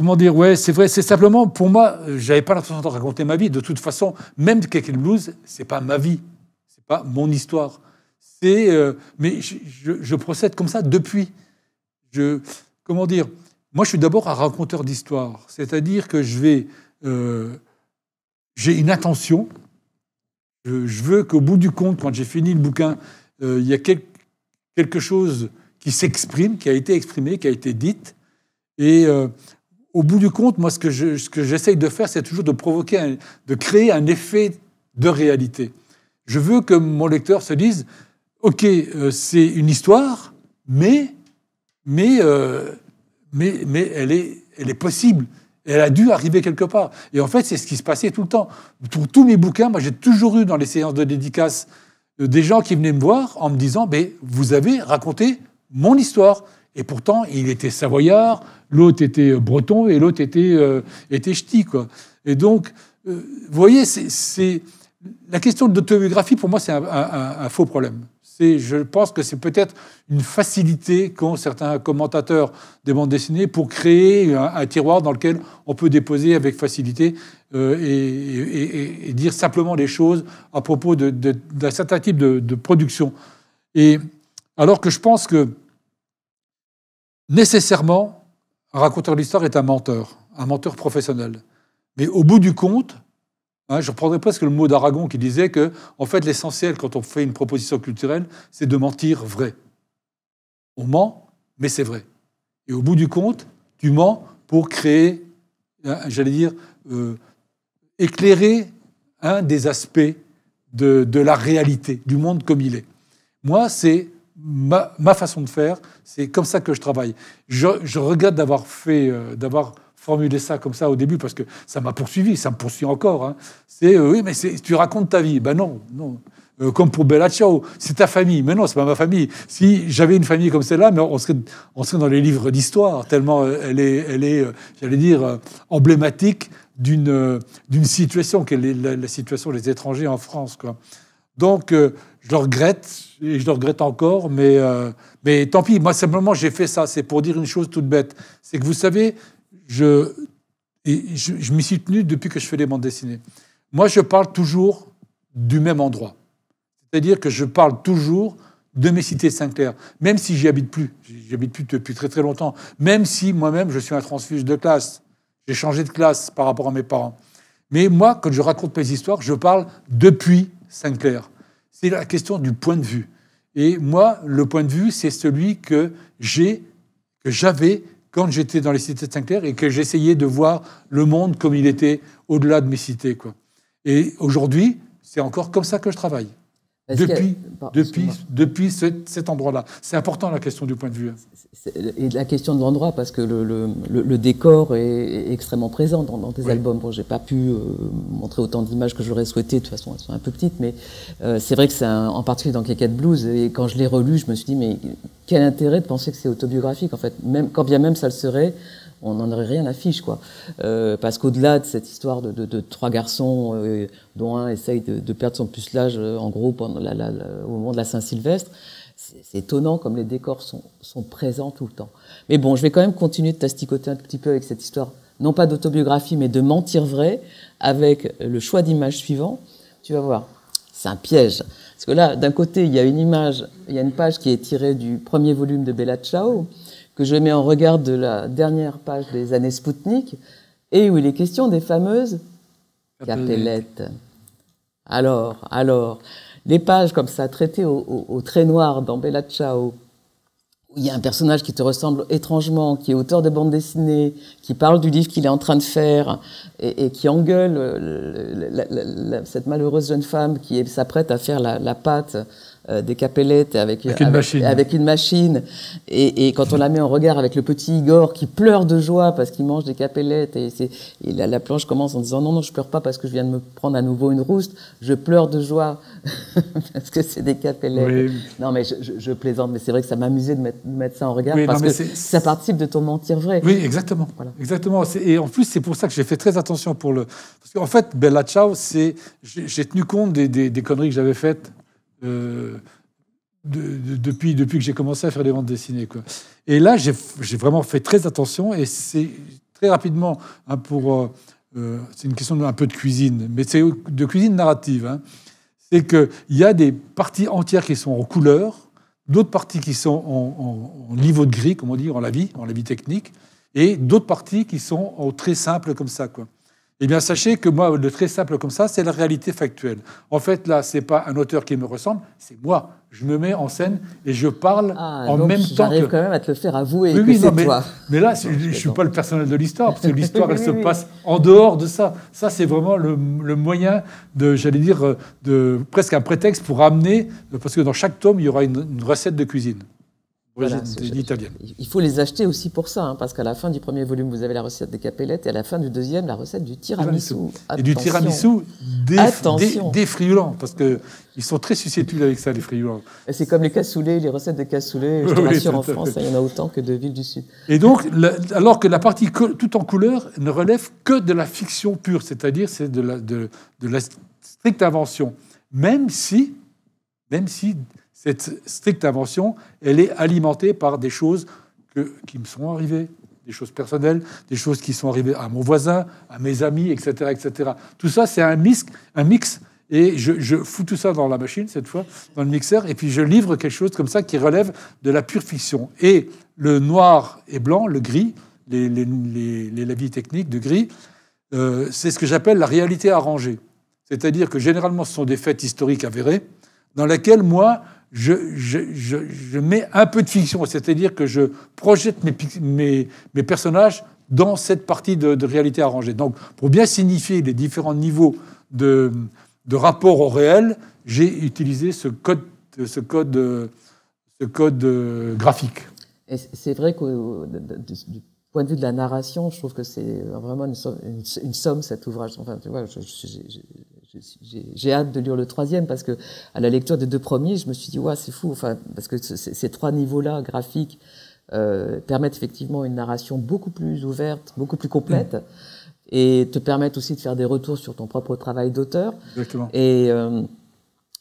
Comment dire Ouais, c'est vrai. C'est simplement, pour moi, j'avais pas l'intention de raconter ma vie. De toute façon, même Cake Blues, c'est pas ma vie. C'est pas mon histoire. C'est... Euh, mais je, procède comme ça depuis. Je... Comment dire Moi, je suis d'abord un raconteur d'histoire. C'est-à-dire que je vais... Euh, j'ai une intention. Je, veux qu'au bout du compte, quand j'ai fini le bouquin, euh, il y a quelque chose qui s'exprime, qui a été exprimé, qui a été dit. Et au bout du compte, moi, ce que, j'essaye de faire, c'est toujours de provoquer, de créer un effet de réalité. Je veux que mon lecteur se dise, OK, euh, c'est une histoire, mais, mais, euh, mais, mais elle, est, possible. Elle a dû arriver quelque part. Et en fait, c'est ce qui se passait tout le temps. Pour tous mes bouquins, moi, j'ai toujours eu dans les séances de dédicace euh, des gens qui venaient me voir en me disant, mais vous avez raconté mon histoire. Et pourtant, il était savoyard, l'autre était breton et l'autre était, euh, était ch'ti. Quoi. Et donc, euh, vous voyez, c'est, la question de l'autobiographie, pour moi, c'est un, faux problème. C'est, je pense que c'est peut-être une facilité qu'ont certains commentateurs des bandes dessinées pour créer un, tiroir dans lequel on peut déposer avec facilité euh, et, dire simplement les choses à propos d'un certain type de, de, production. Et alors que je pense que nécessairement, un raconteur d'histoire est un menteur, un menteur professionnel. Mais au bout du compte, hein, je reprendrai presque le mot d'Aragon qui disait que, en fait, l'essentiel quand on fait une proposition culturelle, c'est de mentir vrai. On ment, mais c'est vrai. Et au bout du compte, tu mens pour créer, hein, j'allais dire, euh, éclairer un hein, des aspects de, de la réalité, du monde comme il est. Moi, c'est ma, façon de faire, c'est comme ça que je travaille. Je, je regrette d'avoir fait, euh, d'avoir formulé ça comme ça au début parce que ça m'a poursuivi, ça me poursuit encore. Hein. C'est euh, oui, mais tu racontes ta vie. Ben non, non. Euh, comme pour Bella Ciao, c'est ta famille. Mais non, c'est pas ma famille. Si j'avais une famille comme celle-là, mais on serait, on dans les livres d'histoire tellement elle est, elle est, j'allais dire, emblématique d'une d'une situation qu'est la, la, situation des étrangers en France. Quoi. Donc je le regrette, et je le regrette encore, mais, euh, mais tant pis. Moi, simplement, j'ai fait ça. C'est pour dire une chose toute bête. C'est que vous savez, je, je, m'y suis tenu depuis que je fais les bandes dessinées. Moi, je parle toujours du même endroit. C'est-à-dire que je parle toujours de mes cités Saint-Clair, même si j'y habite plus. J'y habite plus depuis très très longtemps. Même si moi-même, je suis un transfuge de classe. J'ai changé de classe par rapport à mes parents. Mais moi, quand je raconte mes histoires, je parle depuis Saint-Clair c'est la question du point de vue. Et moi, le point de vue, c'est celui que j'ai, que j'avais quand j'étais dans les cités de Saint-Clair et que j'essayais de voir le monde comme il était au-delà de mes cités. Quoi. Et aujourd'hui, c'est encore comme ça que je travaille depuis, depuis, depuis cet endroit-là. C'est important la question du point de vue. Et la question de l'endroit, parce que le, décor est extrêmement présent dans, tes albums. Bon, j'ai pas pu euh, montrer autant d'images que j'aurais souhaité, de toute façon elles sont un peu petites, mais euh, c'est vrai que c'est en particulier dans de Blues, et quand je l'ai relu, je me suis dit, mais quel intérêt de penser que c'est autobiographique, en fait, même, quand bien même ça le serait, on n'en aurait rien à fiche, quoi. Euh, parce qu'au-delà de cette histoire de, trois garçons, euh, dont un essaye de, perdre son pucelage, euh, en gros, pendant au moment de la Saint-Sylvestre, c'est étonnant comme les décors sont, sont, présents tout le temps. Mais bon, je vais quand même continuer de tasticoter un petit peu avec cette histoire, non pas d'autobiographie, mais de mentir vrai, avec le choix d'image suivant. Tu vas voir, c'est un piège. Parce que là, d'un côté, il y a une image, il y a une page qui est tirée du premier volume de Bella Ciao, que je mets en regard de la dernière page des années Spoutnik, et où il est question des fameuses capellettes. Alors, alors, les pages comme ça, traitées au, trait noir dans Bella Ciao, où il y a un personnage qui te ressemble étrangement, qui est auteur de bande dessinée, qui parle du livre qu'il est en train de faire et, qui engueule euh, cette malheureuse jeune femme qui s'apprête à faire la, la pâte euh, des capellettes avec, avec, une, machine. une machine. Et, et, quand on la met en regard avec le petit Igor qui pleure de joie parce qu'il mange des capellettes et, la, planche commence en disant non, non, je pleure pas parce que je viens de me prendre à nouveau une rouste, je pleure de joie [laughs] parce que c'est des capellettes. Non, mais je, plaisante, mais c'est vrai que ça m'amusait de, de mettre, ça en regard parce que ça participe de ton mentir vrai. Oui, exactement. Voilà. Exactement. Et en plus, c'est pour ça que j'ai fait très attention pour le. Parce qu'en fait, Bella Ciao, c'est j'ai tenu compte des, des conneries que j'avais faites depuis, depuis que j'ai commencé à faire des bandes dessinées. Quoi. Et là, j'ai vraiment fait très attention et c'est très rapidement hein, pour. Euh, euh, c'est une question un peu de cuisine, mais c'est de cuisine narrative. Hein. C'est qu'il y a des parties entières qui sont en couleur, d'autres parties qui sont en, niveau de gris, comme on dit, en la vie, en la vie technique, et d'autres parties qui sont en très simple comme ça. Quoi. Eh bien, sachez que moi, le très simple comme ça, c'est la réalité factuelle. En fait, là, ce n'est pas un auteur qui me ressemble, c'est moi. Je me mets en scène et je parle ah, en même temps. quand même à te le faire avouer. que mais, toi. mais là, je ne suis pas le personnel de l'histoire, parce que l'histoire, [laughs] elle se passe en dehors de ça. Ça, c'est vraiment le, moyen de, j'allais dire, euh, de presque un prétexte pour amener, parce que dans chaque tome, il y aura une recette de cuisine. Il faut les acheter aussi pour ça, hein, parce qu'à la fin du premier volume, vous avez la recette des capellettes, et à la fin du deuxième, la recette du tiramisu. Et du tiramisu des, parce qu'ils sont très susceptibles avec ça, les et C'est comme les cassoulets, les recettes de cassoulets, je [laughs] te en France, il y en a autant que de villes du Sud. Et donc, alors que la partie tout en couleur ne relève que de la fiction pure, c'est-à-dire c'est de la, de, de la stricte invention, même si, même si cette stricte invention, elle est alimentée par des choses que, qui me sont arrivées, des choses personnelles, des choses qui sont arrivées à mon voisin, à mes amis, etc. etc. Tout ça, c'est un mix, un mix et je, fous tout ça dans la machine, cette fois, dans le mixeur, et puis je livre quelque chose comme ça qui relève de la pure fiction. Et le noir et blanc, le gris, les, les, les, lavis techniques de gris, euh, c'est ce que j'appelle la réalité arrangée. C'est-à-dire que généralement, ce sont des faits historiques avérés, dans lesquels, moi, je, je, je, je, mets un peu de fiction, c'est-à-dire que je projette mes, mes, mes, personnages dans cette partie de, réalité arrangée. Donc, pour bien signifier les différents niveaux de, de rapport au réel, j'ai utilisé ce code, ce code, ce code euh, graphique. C'est vrai que du point de vue de la narration, je trouve que c'est vraiment une somme, une, somme, cet ouvrage. Enfin, tu vois, j'ai hâte de lire le troisième parce que à la lecture des deux premiers, je me suis dit ouais c'est fou, enfin parce que ces trois niveaux-là graphiques euh, permettent effectivement une narration beaucoup plus ouverte, beaucoup plus complète. Mm. Et te permettent aussi de faire des retours sur ton propre travail d'auteur. Exactement. Et euh,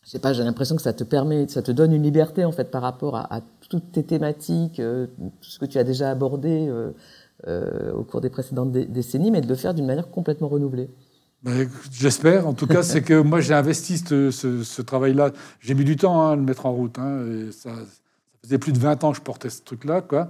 je sais pas, j'ai l'impression que ça te permet, ça te donne une liberté en fait par rapport à, à toutes tes thématiques, euh, tout ce que tu as déjà abordé euh, euh au cours des précédentes décennies, mais de le faire d'une manière complètement renouvelée. Ben, j'espère, en tout cas, c'est que moi j'ai investi ce, travail-là. J'ai mis du temps hein, à le mettre en route. Hein, et ça, faisait plus de 20 ans que je portais ce truc-là. quoi.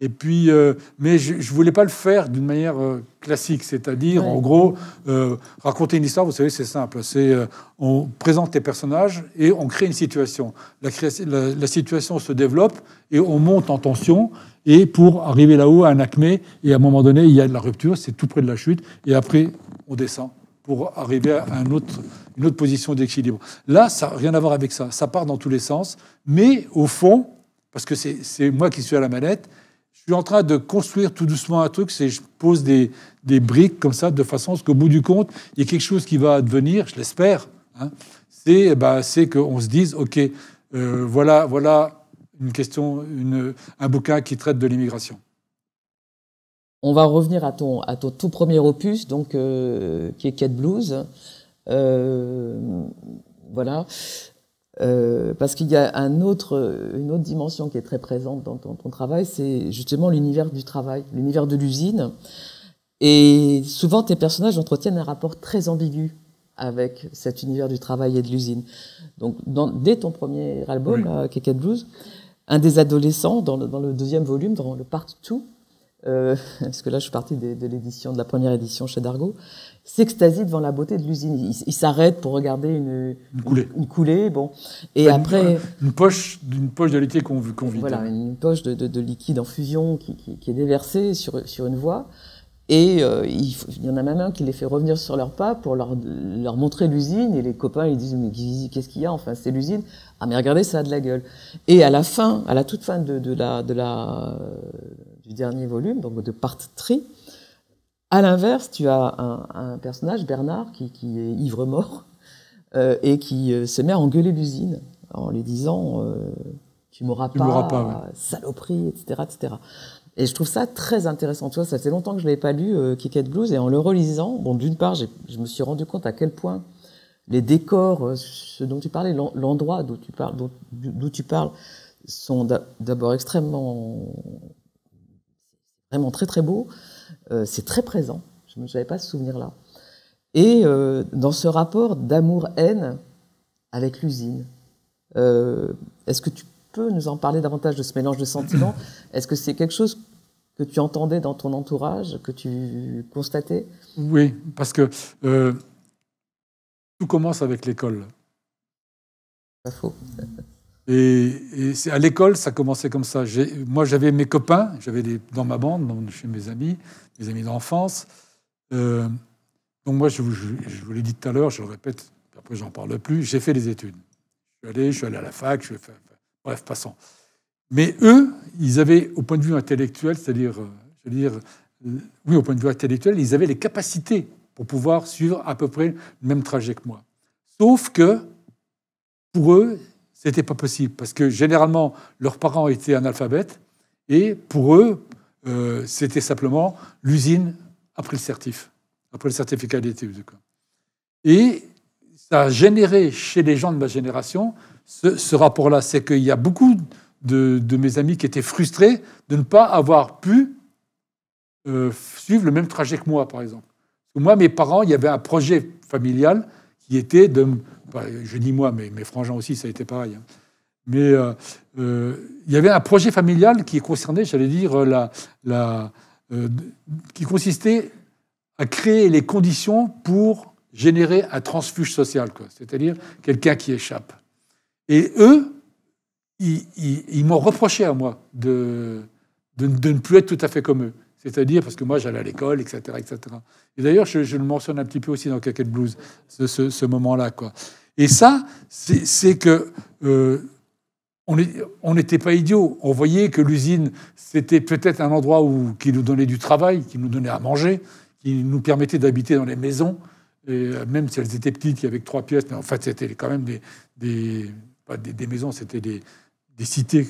Et puis, euh, mais je ne voulais pas le faire d'une manière euh, classique, c'est-à-dire, en gros, euh, raconter une histoire, vous savez, c'est simple. C'est on présente des personnages et on crée une situation. La, la, situation se développe et on monte en tension. Et pour arriver là-haut, à un acmé, et à un moment donné, il y a de la rupture, c'est tout près de la chute, et après, on descend pour arriver à un autre, une autre position d'équilibre. Là, ça n'a rien à voir avec ça. Ça part dans tous les sens. Mais au fond, parce que c'est moi qui suis à la manette, je suis en train de construire tout doucement un truc, c'est je pose des, briques comme ça, de façon à ce qu'au bout du compte, il y ait quelque chose qui va advenir, je l'espère. Hein. Eh ben, c'est qu'on se dise, OK, euh, voilà, voilà une question, une, un bouquin qui traite de l'immigration. On va revenir à ton, tout premier opus, donc, euh, qui est Cat Blues. Euh, voilà. Euh, parce qu'il y a une autre dimension qui est très présente dans ton, travail, c'est justement l'univers du travail, l'univers de l'usine. Et souvent, tes personnages entretiennent un rapport très ambigu avec cet univers du travail et de l'usine. Donc, dès ton premier album, oui. Blues, un des adolescents, dans le, dans le, deuxième volume, dans le Part 2, euh, [laughs] parce que là je suis partie de, de l'édition, de la première édition chez Dargo, s'extasie devant la beauté de l'usine. Il, s'arrêtent s'arrête pour regarder une, une coulée. Une, coulée, bon. Et après. Une, poche, d'une poche de liquide qu'on qu Voilà, une poche de, de, de liquide en fusion qui, qui, qui, est déversée sur, sur une voie. Et euh, il, il, y en a même un qui les fait revenir sur leurs pas pour leur, leur montrer l'usine. Et les copains, ils disent, mais qu'est-ce qu'il y a Enfin, c'est l'usine. Ah, mais regardez, ça a de la gueule. Et à la fin, à la toute fin de, de la, de la, du dernier volume, donc de Part 3. À l'inverse, tu as un, personnage, Bernard, qui, est ivre-mort euh, et qui euh, se met à engueuler l'usine en lui disant euh, Tu m'auras pas, saloperie, etc., etc. Et je trouve ça très intéressant. Tu vois, ça fait longtemps que je ne l'avais pas lu, Kick Blues, et en le relisant, bon, d'une part, je me suis rendu compte à quel point les décors, ce dont tu parlais, l'endroit d'où tu parles, d'où tu parles, sont d'abord extrêmement vraiment très très beau. Euh, c'est très présent. Je n'avais pas ce souvenir-là. Et euh, dans ce rapport d'amour-haine avec l'usine, euh, est-ce que tu peux nous en parler davantage de ce mélange de sentiments [coughs] Est-ce que c'est quelque chose que tu entendais dans ton entourage, que tu constatais Oui, parce que tout commence avec l'école. Pas faux. Et, à l'école, ça commençait comme ça. Moi, j'avais mes copains, j'avais dans ma bande, chez mes amis, mes amis d'enfance. Euh, donc moi, je, vous l'ai dit tout à l'heure, je le répète, après j'en parle plus, j'ai fait des études. Je suis allé, je suis allé à la fac, je bref, passons. Mais eux, ils avaient, au point de vue intellectuel, c'est-à-dire, euh, je dire, euh, oui, au point de vue intellectuel, ils avaient les capacités pour pouvoir suivre à peu près le même trajet que moi. Sauf que, pour eux, n'était pas possible parce que généralement leurs parents étaient analphabètes et pour eux, euh, c'était simplement l'usine après le certif, après le certificat d'études. Et ça a généré chez les gens de ma génération ce, rapport-là. C'est qu'il y a beaucoup de, de, mes amis qui étaient frustrés de ne pas avoir pu euh, suivre le même trajet que moi, par exemple. Moi, mes parents, il y avait un projet familial qui était de. je dis moi, mais mes frangins aussi, ça a été pareil. Hein. Mais euh, euh, il y avait un projet familial qui j'allais dire, euh, la, la qui consistait à créer les conditions pour générer un transfuge social, c'est-à-dire quelqu'un qui échappe. Et eux, ils, m'ont reproché à moi de, de ne plus être tout à fait comme eux. C'est-à-dire, parce que moi j'allais à l'école, etc., etc. Et d'ailleurs, je, le mentionne un petit peu aussi dans Caquette Blues, ce, moment-là. Et ça, c'est que euh, on n'était pas idiots. On voyait que l'usine, c'était peut-être un endroit où, qui nous donnait du travail, qui nous donnait à manger, qui nous permettait d'habiter dans les maisons, euh, même si elles étaient petites, avec trois pièces, mais en fait, c'était quand même des, des, des maisons, c'était des, des cités.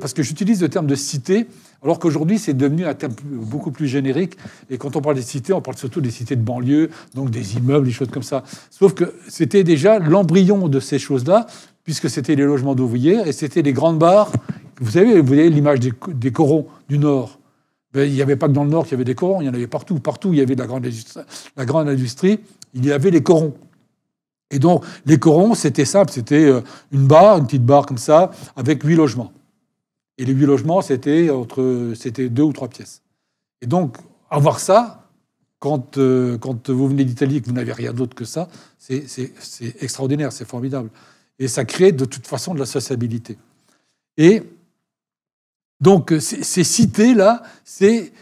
parce que j'utilise le terme de cité, alors qu'aujourd'hui, c'est devenu un terme beaucoup plus générique. Et quand on parle des cités, on parle surtout des cités de banlieue, donc des immeubles, des choses comme ça. Sauf que c'était déjà l'embryon de ces choses-là, puisque c'était les logements d'ouvriers et c'était les grandes barres. Vous savez, vous voyez l'image des, corons du Nord. Ben, il n'y avait pas que dans le Nord qu'il y avait des corons, il y en avait partout. Partout, il y avait de la grande, la grande industrie, il y avait les corons. Et donc, les corons, c'était simple, c'était euh, une barre, une petite barre comme ça, avec huit logements. Et les huit logements, c'était entre, c'était deux ou trois pièces. Et donc, avoir ça, quand, euh, quand vous venez d'Italie et que vous n'avez rien d'autre que ça, c'est, extraordinaire, c'est formidable. Et ça crée de toute façon de la sociabilité. Et donc, ces cités-là, c'est,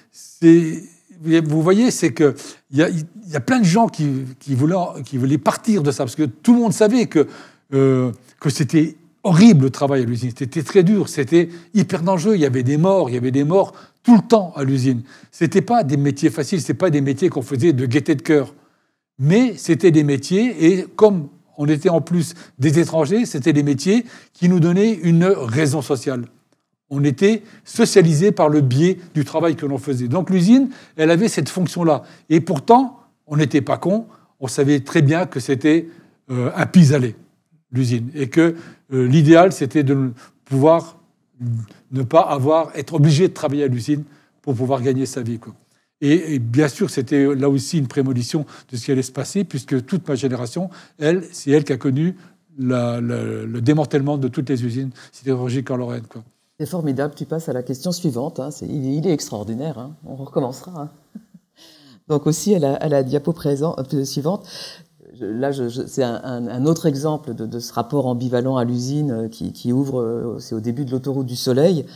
vous voyez, c'est qu'il y a, y a plein de gens qui, voulaient, partir de ça, parce que tout le monde savait euh, que, c'était horrible le travail à l'usine. C'était très dur, c'était hyper dangereux. Il y avait des morts, il y avait des morts tout le temps à l'usine. Ce C'était pas des métiers faciles, ce n'était pas des métiers qu'on faisait de gaieté de cœur, mais c'était des métiers et comme on était en plus des étrangers, c'était des métiers qui nous donnaient une raison sociale. On était socialisé par le biais du travail que l'on faisait. Donc l'usine, elle avait cette fonction-là. Et pourtant, on n'était pas con. On savait très bien que c'était euh, un pis-aller, l'usine. Et que euh, l'idéal, c'était de pouvoir ne pas avoir, être obligé de travailler à l'usine pour pouvoir gagner sa vie. Et, bien sûr, c'était là aussi une prémonition de ce qui allait se passer, puisque toute ma génération, elle, c'est elle qui a connu le démantèlement de toutes les usines sidérurgiques en Lorraine. C'est formidable, tu passes à la question suivante. Hein. il, est extraordinaire, hein. on recommencera. Hein. [laughs] Donc aussi à la, la diapo euh, suivante, je, là c'est un, autre exemple de, de, ce rapport ambivalent à l'usine euh, qui, qui, ouvre, euh, c'est au début de l'autoroute du Soleil.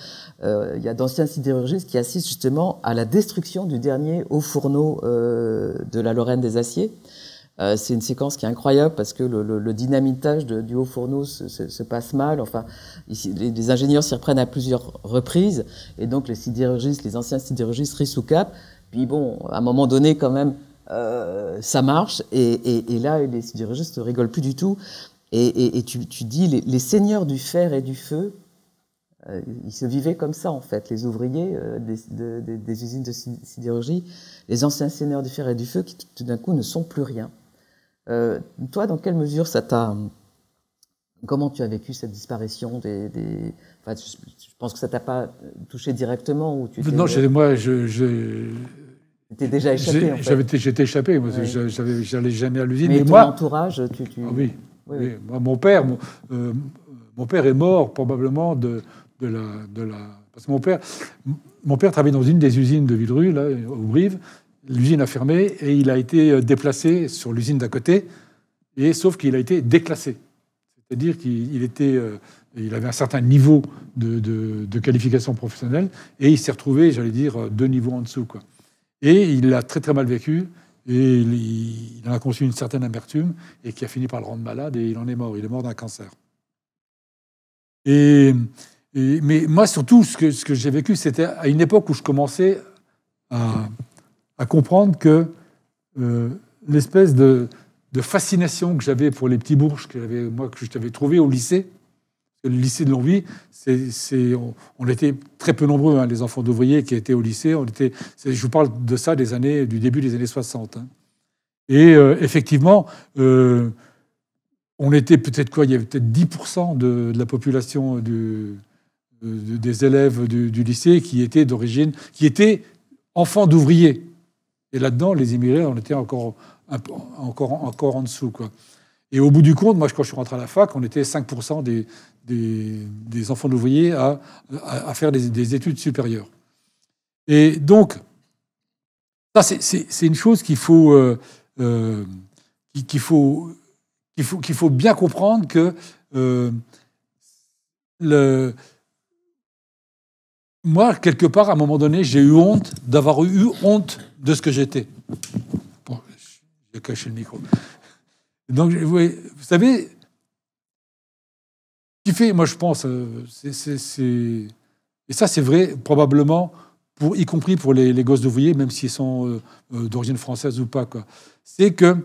il y a d'anciens sidérurgistes qui assistent justement à la destruction du dernier haut fourneau euh, de la Lorraine des Aciers. Euh, c'est une séquence qui est incroyable parce que le, le, le dynamitage de, du haut fourneau se, se, passe mal. Enfin, ici, les, ingénieurs s'y reprennent à plusieurs reprises. Et donc, les sidérurgistes, les anciens sidérurgistes rissent sous cap. Puis bon, à un moment donné, quand même, euh, ça marche. Et, et, et, là, les sidérurgistes ne rigolent plus du tout. Et, et tu, tu, dis, les, les seigneurs du fer et du feu, euh, ils se vivaient comme ça en fait, les ouvriers euh, des, des, des, usines de sidérurgie, les anciens seigneurs du fer et du feu qui tout d'un coup ne sont plus rien. Euh, toi, dans quelle mesure ça t'a. Comment tu as vécu cette disparition des. Enfin, je, pense que ça t'a pas touché directement ou tu Non, moi, je. je... déjà échappé. En fait. J'étais échappé. Oui. J'allais jamais à l'usine. Mais, ton entourage, tu. Ah oui. mon père, euh, mon, père est mort probablement de, de, la, Parce que mon père, mon père travaillait dans une des usines de villeru là, au Brive. L'usine a fermé et il a été euh, déplacé sur l'usine d'à côté, et sauf qu'il a été déclassé. C'est-à-dire qu'il était, euh, il avait un certain niveau de, qualification professionnelle et il s'est retrouvé, j'allais dire, euh, deux niveaux en dessous. Quoi. Et il l'a très très mal vécu et il, en a conçu une certaine amertume et qui a fini par le rendre malade et il en est mort. Il est mort d'un cancer. Et, et, mais moi, surtout, ce que, ce que j'ai vécu, c'était à une époque où je commençais à, à comprendre que euh, l'espèce de, fascination que j'avais pour les petits bourges que j'avais moi que je t'avais trouvé au lycée, le lycée de Longwy, on, était très peu nombreux, hein, les enfants d'ouvriers qui étaient au lycée. On était, je vous parle de ça des années, du début des années 60. Hein. Et euh, effectivement, euh, on était peut-être quoi Il y avait peut-être 10% de, de, la population des élèves du, du lycée qui étaient d'origine, qui étaient enfants d'ouvriers. Et là-dedans, les immigrés, on était encore, encore, encore en dessous. Quoi. Et au bout du compte, moi, quand je suis rentré à la fac, on était 5% des, des, enfants d'ouvriers à, à, faire des, études supérieures. Et donc, ça, c'est une chose qu'il faut, euh, euh, qu'il faut, qu'il faut, qu'il faut bien comprendre que euh, le, moi, quelque part, à un moment donné, j'ai eu honte d'avoir eu honte de ce que j'étais. Bon, j'ai caché le micro. Donc, vous, savez, ce savez, qui fait, moi, je pense, euh, Et ça, c'est vrai, probablement, pour, y compris pour les, gosses d'ouvriers, même s'ils sont euh, euh, d'origine française ou pas. C'est qu'à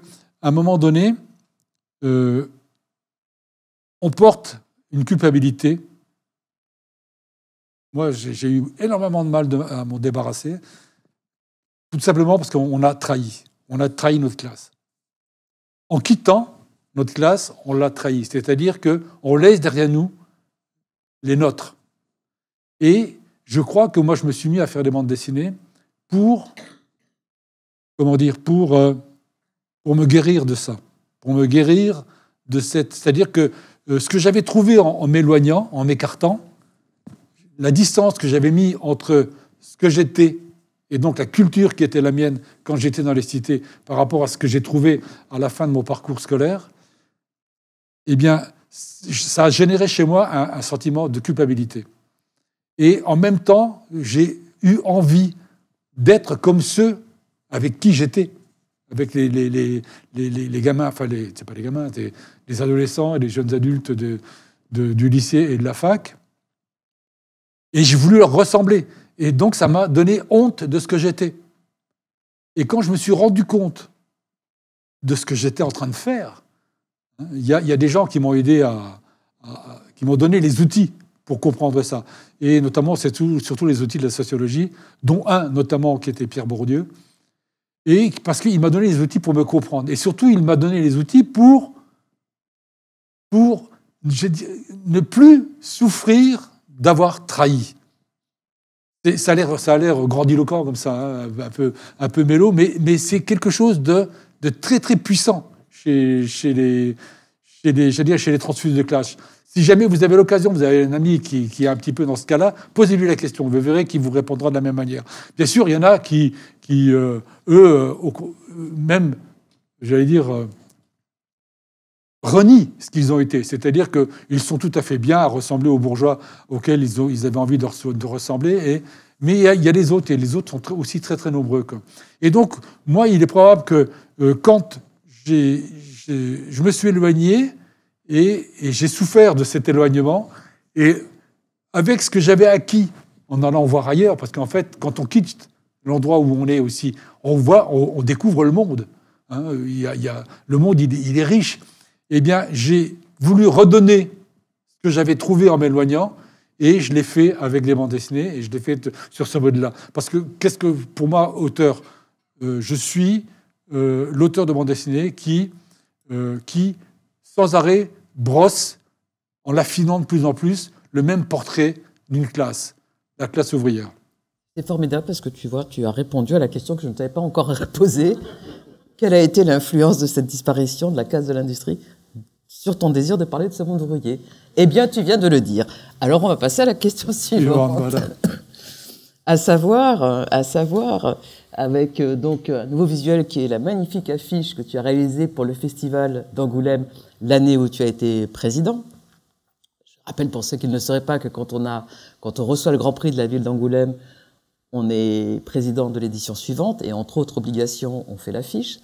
un moment donné, on porte une culpabilité moi, j'ai eu énormément de mal à m'en débarrasser, tout simplement parce qu'on a trahi. On a trahi notre classe. En quittant notre classe, on l'a trahi. C'est-à-dire qu'on laisse derrière nous les nôtres. Et je crois que moi, je me suis mis à faire des bandes dessinées pour, comment dire, pour, euh, pour me guérir de ça. Pour me guérir de cette. C'est-à-dire que euh, ce que j'avais trouvé en m'éloignant, en m'écartant, la distance que j'avais mise entre ce que j'étais et donc la culture qui était la mienne quand j'étais dans les cités par rapport à ce que j'ai trouvé à la fin de mon parcours scolaire, eh bien, ça a généré chez moi un, sentiment de culpabilité. Et en même temps, j'ai eu envie d'être comme ceux avec qui j'étais, avec les, les, les, les, gamins, enfin, c'est pas les gamins, les adolescents et les jeunes adultes de, du lycée et de la fac. Et j'ai voulu leur ressembler. Et donc, ça m'a donné honte de ce que j'étais. Et quand je me suis rendu compte de ce que j'étais en train de faire, hein, il y, a des gens qui m'ont aidé à, qui m'ont donné les outils pour comprendre ça. Et notamment, c'est surtout les outils de la sociologie, dont un notamment qui était Pierre Bourdieu. Et parce qu'il m'a donné les outils pour me comprendre. Et surtout, il m'a donné les outils pour, pour ne plus souffrir d'avoir trahi. Ça a l'air grandiloquent comme ça, hein, un, peu, un mélo, mais, c'est quelque chose de, très très puissant chez, les, chez dire, chez les de clash. Si jamais vous avez l'occasion, vous avez un ami qui, est un petit peu dans ce cas-là, posez-lui la question. Vous verrez qu'il vous répondra de la même manière. Bien sûr, il y en a qui, euh, eux, euh, même, j'allais dire, euh, renie ce qu'ils ont été. C'est-à-dire qu'ils sont tout à fait bien à ressembler aux bourgeois auxquels ils, avaient envie de, ressembler. mais il y, a, les autres, et les autres sont aussi très très nombreux. Et donc, moi, il est probable que euh, quand je me suis éloigné, et, j'ai souffert de cet éloignement, et avec ce que j'avais acquis en allant voir ailleurs, parce qu'en fait, quand on quitte l'endroit où on est aussi, on voit, on, découvre le monde. Hein. le monde, il est riche eh bien, j'ai voulu redonner ce que j'avais trouvé en m'éloignant. Et je l'ai fait avec les bandes dessinées, et je l'ai fait sur ce mode-là. Parce que qu'est-ce que, pour moi, auteur, euh, je suis euh, l'auteur de bandes dessinées qui, euh, qui, sans arrêt, brosse, en l'affinant de plus en plus, le même portrait d'une classe, la classe ouvrière. C'est formidable parce que tu vois, tu as répondu à la question que je ne t'avais pas encore [laughs] posée. Quelle a été l'influence de cette disparition de la case de l'industrie sur ton désir de parler de ce monde ouvrier Eh bien, tu viens de le dire. Alors, on va passer à la question [laughs] suivante. à savoir, euh, à savoir, euh, avec euh, donc un nouveau visuel qui est la magnifique affiche que tu as réalisée pour le festival d'Angoulême l'année où tu as été président. Je rappelle pour ceux qui ne serait sauraient pas que quand on a, quand on reçoit le Grand Prix de la ville d'Angoulême, on est président de l'édition suivante et entre autres obligations, on fait l'affiche.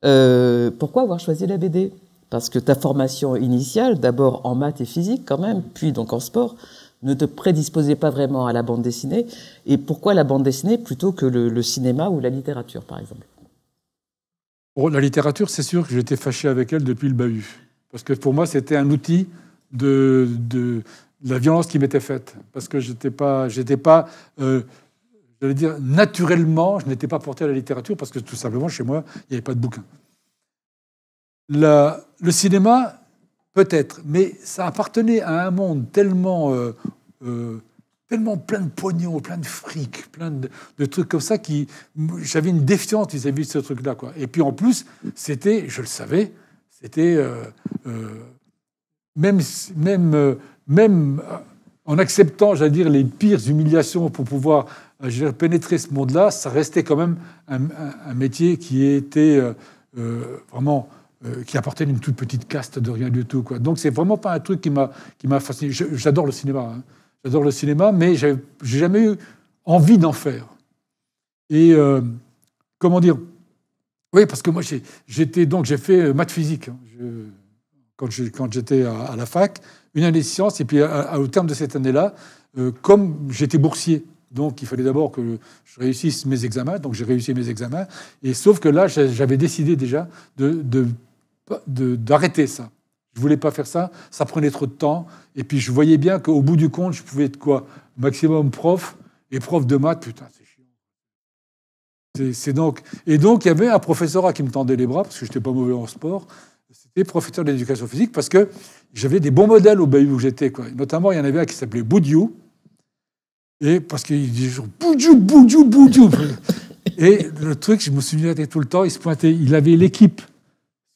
pourquoi avoir choisi la BD parce que ta formation initiale, d'abord en maths et physique quand même, puis donc en sport, ne te prédisposait pas vraiment à la bande dessinée. Et pourquoi la bande dessinée plutôt que le, cinéma ou la littérature, par exemple oh, La littérature, c'est sûr que j'étais fâché avec elle depuis le bahut. Parce que pour moi, c'était un outil de, la violence qui m'était faite. Parce que je n'étais pas, j'étais pas euh, j'allais dire, naturellement, je n'étais pas porté à la littérature parce que tout simplement, chez moi, il n'y avait pas de bouquin. La, le cinéma, peut-être, mais ça appartenait à un monde tellement, euh, euh, tellement plein de pognon, plein de fric, plein de, trucs comme ça, qui j'avais une défiance vis-à-vis de ce truc-là. Quoi. Et puis en plus, c'était, je le savais, c'était euh, même, même, même en acceptant, j'allais dire, les pires humiliations pour pouvoir pénétrer ce monde-là, ça restait quand même un, métier qui était vraiment euh, qui apportait une toute petite caste de rien du tout. Quoi. Donc c'est vraiment pas un truc qui m'a qui m'a fasciné. J'adore le cinéma, hein. j'adore le cinéma, mais j'ai jamais eu envie d'en faire. Et euh, comment dire Oui, parce que moi j'étais donc j'ai fait euh, maths physique hein. quand j'étais à, la fac, une année de sciences et puis au terme de cette année-là, comme j'étais boursier. Donc, il fallait d'abord que je réussisse mes examens. Donc, j'ai réussi mes examens. Et sauf que là, j'avais décidé déjà de d'arrêter ça. Je voulais pas faire ça, ça prenait trop de temps. Et puis je voyais bien qu'au bout du compte, je pouvais être quoi Maximum prof et prof de maths, putain, c'est chiant. donc... Et donc, il y avait un professeur qui me tendait les bras, parce que je n'étais pas mauvais en sport. C'était professeur de l'éducation physique, parce que j'avais des bons modèles au BAU où j'étais. Notamment, il y en avait un qui s'appelait Boudiou. Et parce qu'il disait toujours Boudiou, Boudiou, Boudiou. et le truc, je me souviens tout le temps, il se pointait. Il avait l'équipe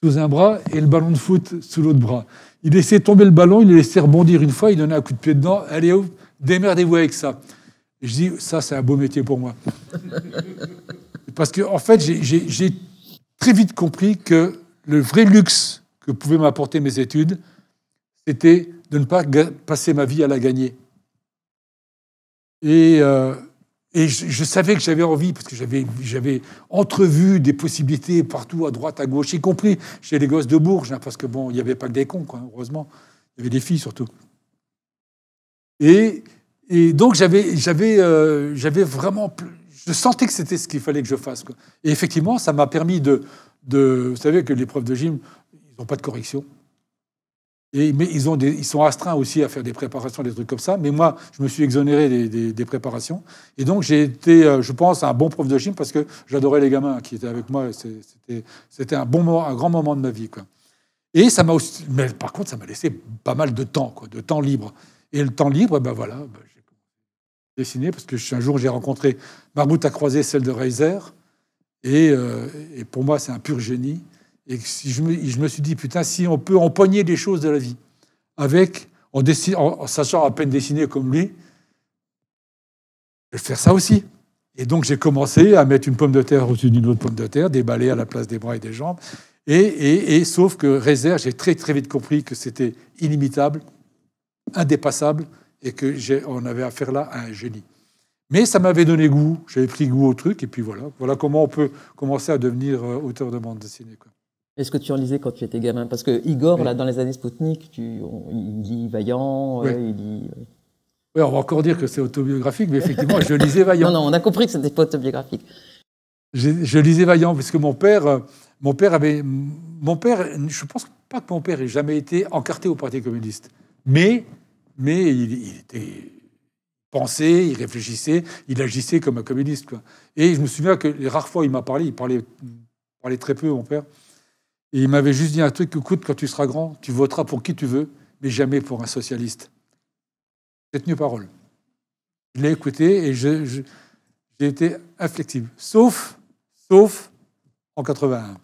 sous un bras et le ballon de foot sous l'autre bras. Il laissait tomber le ballon, il le laissait rebondir une fois, il donnait un coup de pied dedans. Allez, oh, démerdez-vous avec ça. je dis, ça, c'est un beau métier pour moi. [laughs] Parce que, en fait, j'ai très vite compris que le vrai luxe que pouvaient m'apporter mes études, c'était de ne pas passer ma vie à la gagner. Et euh, et je, savais que j'avais envie, parce que j'avais entrevu des possibilités partout, à droite, à gauche, y compris chez les gosses de Bourges, hein, parce que bon, il n'y avait pas que des cons, quoi, heureusement. Il y avait des filles surtout. Et, et donc j'avais euh, vraiment. Je sentais que c'était ce qu'il fallait que je fasse. Et effectivement, ça m'a permis de, de. Vous savez que les profs de gym, ils n'ont pas de correction. Et, mais ils, sont astreints aussi à faire des préparations, des trucs comme ça. Mais moi, je me suis exonéré des, préparations. Et donc, j'ai été, euh, je pense, un bon prof de gym parce que j'adorais les gamins qui étaient avec moi. C'était un, bon, un grand moment de ma vie. Quoi. Et ça aussi. Mais par contre, ça m'a laissé pas mal de temps, quoi, de temps libre. Et le temps libre, ben voilà, ben, j'ai dessiné parce que un jour, j'ai rencontré. Ma à croiser celle de Reiser. Euh, et pour moi, c'est un pur génie. Et si je, me, je me suis dit, putain, si on peut empoigner des choses de la vie, avec, en, en sachant à peine dessiner comme lui, je vais faire ça aussi. Et donc j'ai commencé à mettre une pomme de terre au-dessus d'une autre pomme de terre, déballer à la place des bras et des jambes. Et, et, sauf que Réserve, j'ai très très vite compris que c'était inimitable, indépassable, et que on avait affaire là à un génie. Mais ça m'avait donné goût, j'avais pris goût au truc, et puis voilà, voilà comment on peut commencer à devenir euh, auteur de bande dessinée. Quoi. Est-ce que tu en lisais quand tu étais gamin Parce que Igor, là, dans les années Spoutnik, tu, il lit Vaillant, oui. Euh, il on va encore dire que c'est autobiographique, mais effectivement, je lisais Vaillant. [laughs] Non, non, on a compris que ce n'était pas autobiographique. Je, lisais Vaillant, puisque mon père, euh, mon père avait... Mon père, je pense pas que mon père ait jamais été encarté au Parti communiste, mais, mais il, était pensait, il réfléchissait, il agissait comme un communiste. Quoi. Et je me souviens que les rares fois où il m'a parlé, il parlait, il parlait très peu, mon père, il m'avait juste dit un truc, écoute, quand tu seras grand, tu voteras pour qui tu veux, mais jamais pour un socialiste. J'ai tenu parole. Je l'ai écouté et j'ai été inflexible. Sauf, sauf en 81.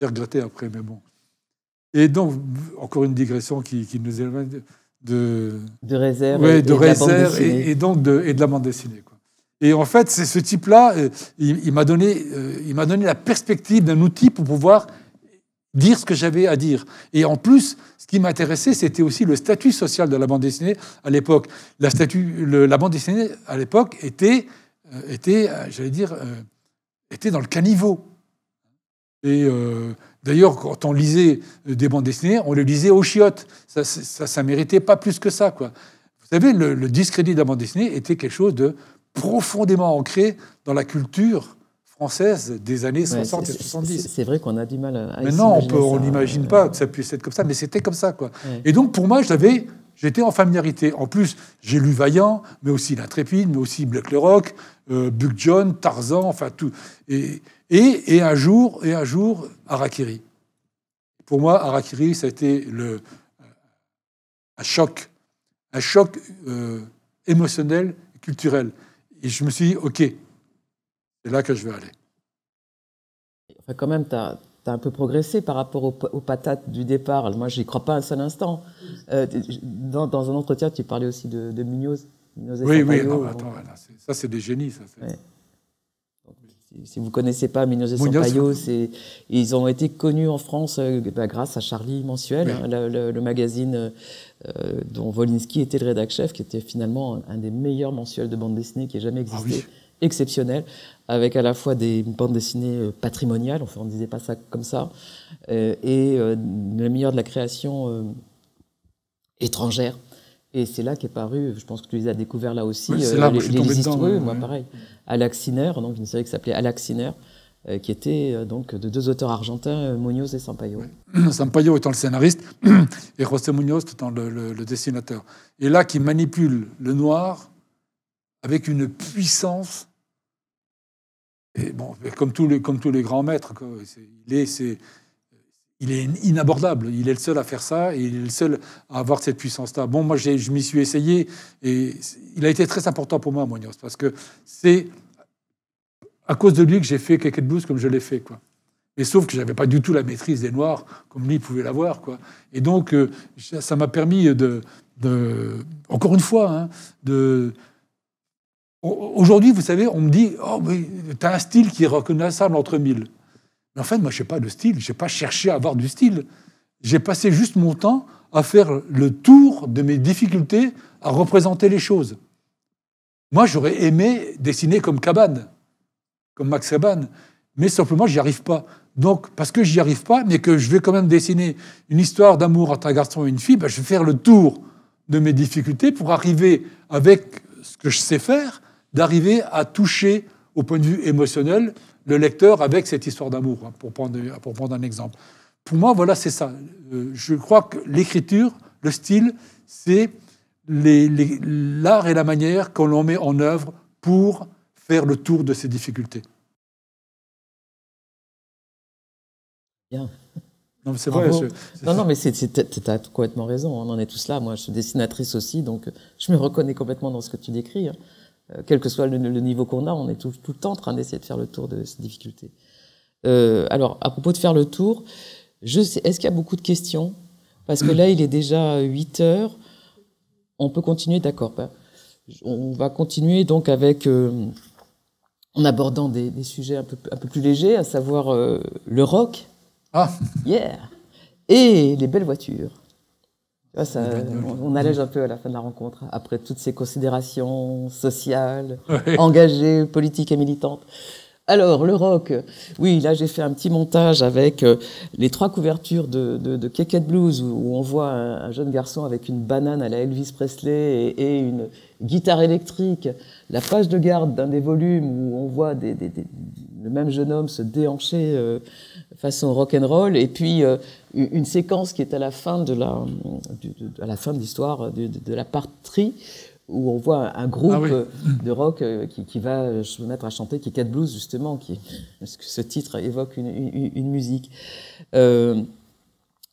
J'ai regretté après, mais bon. Et donc, encore une digression qui, nous éloigne de... De réserve, et, de réserve et, donc de, et de la bande dessinée. Et en fait, c'est ce type-là, euh, il, m'a donné, euh, il m'a donné la perspective d'un outil pour pouvoir dire ce que j'avais à dire. Et en plus, ce qui m'intéressait, c'était aussi le statut social de la bande dessinée à l'époque. La, statut, la bande dessinée à l'époque était, euh, était j'allais dire, était dans le caniveau. Et d'ailleurs, quand on lisait des bandes dessinées, on les lisait aux chiottes. Ça, ça, méritait pas plus que ça, quoi. Vous savez, le, le discrédit de la bande dessinée était quelque chose de profondément ancré dans la culture française des années 60 et 70. C'est vrai qu'on a du mal à Maintenant, on n'imagine pas que ça puisse être comme ça, mais c'était comme ça. quoi. Et donc, pour moi, j'étais en familiarité. En plus, j'ai lu Vaillant, mais aussi L'Intrépide, mais aussi Black le Rock, euh, Buck John, Tarzan, enfin tout. Et, et, et, un jour, et un jour, Harakiri. Pour moi, Arakiri, ça a été le, un choc, un choc euh, émotionnel et culturel. Et je me suis dit, OK, c'est là que je vais aller. Enfin, quand même, tu as, un peu progressé par rapport aux, patates du départ. Moi, je n'y crois pas un seul instant. Euh, dans, un entretien, tu parlais aussi de, de oui, oui, euh, attends, ça, c'est des génies. Ça, si, vous ne connaissez pas Munoz et Sampaio, ils ont été connus en France euh, bah, grâce à Charlie Mensuel, hein, le, le, magazine euh, dont Volinsky était le rédac-chef, qui était finalement un, des meilleurs mensuels de bande dessinée qui ait jamais ah existé. exceptionnel, avec à la fois des bandes dessinées euh, patrimoniales, on ne disait pas ça comme ça, euh, et le meilleur de la création étrangère. Et c'est là qu'est paru, je pense que tu les as découverts là aussi, les, les moi pareil, Alaxiner, donc une série qui s'appelait Alaxiner, euh, qui était euh, donc de deux auteurs argentins, euh, Munoz et Sampaio. [clears throat] Sampaio étant le scénariste [clears throat] et José Munoz étant le, dessinateur. Et là, qui manipule le noir avec une puissance. Et bon, comme tous les, comme tous les grands maîtres, il, est, il est inabordable. Il est le seul à faire ça et il est le seul à avoir cette puissance-là. Bon, moi, je m'y suis essayé et il a été très important pour moi, Munoz, parce que c'est à cause de lui que j'ai fait quelques Blues comme je l'ai fait. Quoi. Et sauf que je n'avais pas du tout la maîtrise des Noirs comme lui pouvait l'avoir. Quoi. Et donc, euh, ça m'a permis de, Encore une fois, hein, de. Aujourd'hui, vous savez, on me dit Oh, mais t'as un style qui est reconnaissable entre mille. Mais en fait, moi, je n'ai pas de style. Je n'ai pas cherché à avoir du style. J'ai passé juste mon temps à faire le tour de mes difficultés à représenter les choses. Moi, j'aurais aimé dessiner comme Cabane comme Max Reban, mais simplement, n'y arrive pas. Donc, parce que j'y arrive pas, mais que je vais quand même dessiner une histoire d'amour entre un garçon et une fille, ben, je vais faire le tour de mes difficultés pour arriver, avec ce que je sais faire, d'arriver à toucher au point de vue émotionnel le lecteur avec cette histoire d'amour, hein, pour, prendre, pour prendre un exemple. Pour moi, voilà, c'est ça. Euh, je crois que l'écriture, le style, c'est l'art et la manière qu'on l'on met en œuvre pour faire le tour de ces difficultés. Bien. Non, c'est vrai. non, non, mais tu as complètement raison. On en est tous là. Moi, je suis dessinatrice aussi, donc euh, je me reconnais complètement dans ce que tu décris. Hein. Euh, quel que soit le, niveau qu'on a, on est tout, le temps en train d'essayer de faire le tour de ces difficultés. Euh, alors, à propos de faire le tour, est-ce qu'il y a beaucoup de questions Parce que là, il est déjà 8 heures. On peut continuer, d'accord. Bah, on va continuer donc avec en abordant des, sujets un peu, plus légers, à savoir euh, le rock. Ah Yeah Et les belles voitures. on, allège un peu à la fin de la rencontre, après toutes ces considérations sociales, engagées, politiques et militantes. Alors, le rock, oui, là j'ai fait un petit montage avec euh, les trois couvertures de, de, Blues où, on voit un, jeune garçon avec une banane à la Elvis Presley et, une guitare électrique. La page de garde d'un des volumes où on voit le même jeune homme se déhancher euh, façon rock and roll. Et puis euh, une séquence qui est à la fin de la, à la fin de l'histoire de, la partie où on voit un groupe ah euh, de rock euh, qui, va euh, se mettre à chanter qui est Cat Blues justement, qui parce que ce titre évoque une, musique. Euh,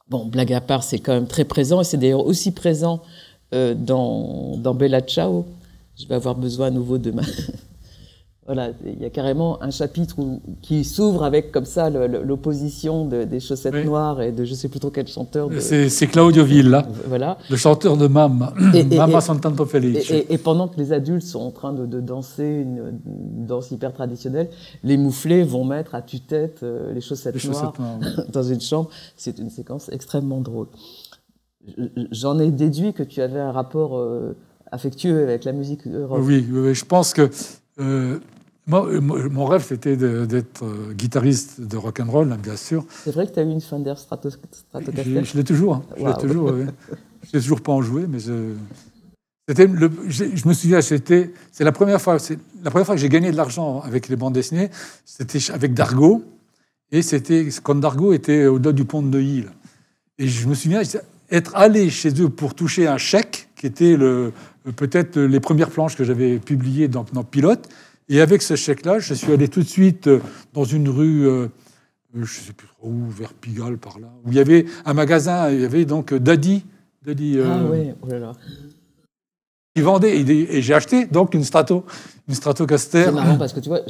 bon, blague à part, c'est quand même très présent et c'est d'ailleurs aussi présent euh, dans, dans Bella Ciao. Je vais avoir besoin à nouveau de ma, [laughs] Voilà, il y a carrément un chapitre qui s'ouvre avec comme ça l'opposition des chaussettes noires et de je sais plus trop quel chanteur. C'est Claudio Villa, voilà. le chanteur de Mamma, Mamma Santanto Felice. Et, pendant que les adultes sont en train de, danser une, danse hyper traditionnelle, les mouflés vont mettre à tue-tête euh, les chaussettes noires, [laughs] dans une chambre. C'est une séquence extrêmement drôle. J'en ai déduit que tu avais un rapport euh, affectueux avec la musique européenne. oui, je pense que euh, euh, moi, mon rêve, c'était d'être euh, guitariste de rock and roll, hein, bien sûr. C'est vrai que tu as eu une Fender Stratocaster. Je, l'ai toujours. Hein. [laughs] Je l'ai toujours. toujours pas en joué, mais je. je me souviens, c'était, c'est la première fois, c'est la première fois que j'ai gagné de l'argent avec les bandes dessinées. C'était avec Dargo, et c'était quand Dargo était au-delà du pont de Neuilly. Et je me souviens être allé chez eux pour toucher un chèque qui était le, euh, peut-être euh, les premières planches que j'avais publiées dans, Pilote. Et avec ce chèque-là, je suis allé tout de suite euh, dans une rue, je ne sais plus trop où, vers Pigalle, par là, où il y avait un magasin, il y avait donc Daddy. ah oui, oh là là. Il vendait, et, j'ai acheté donc une Strato, une Stratocaster. C'est marrant parce que tu vois,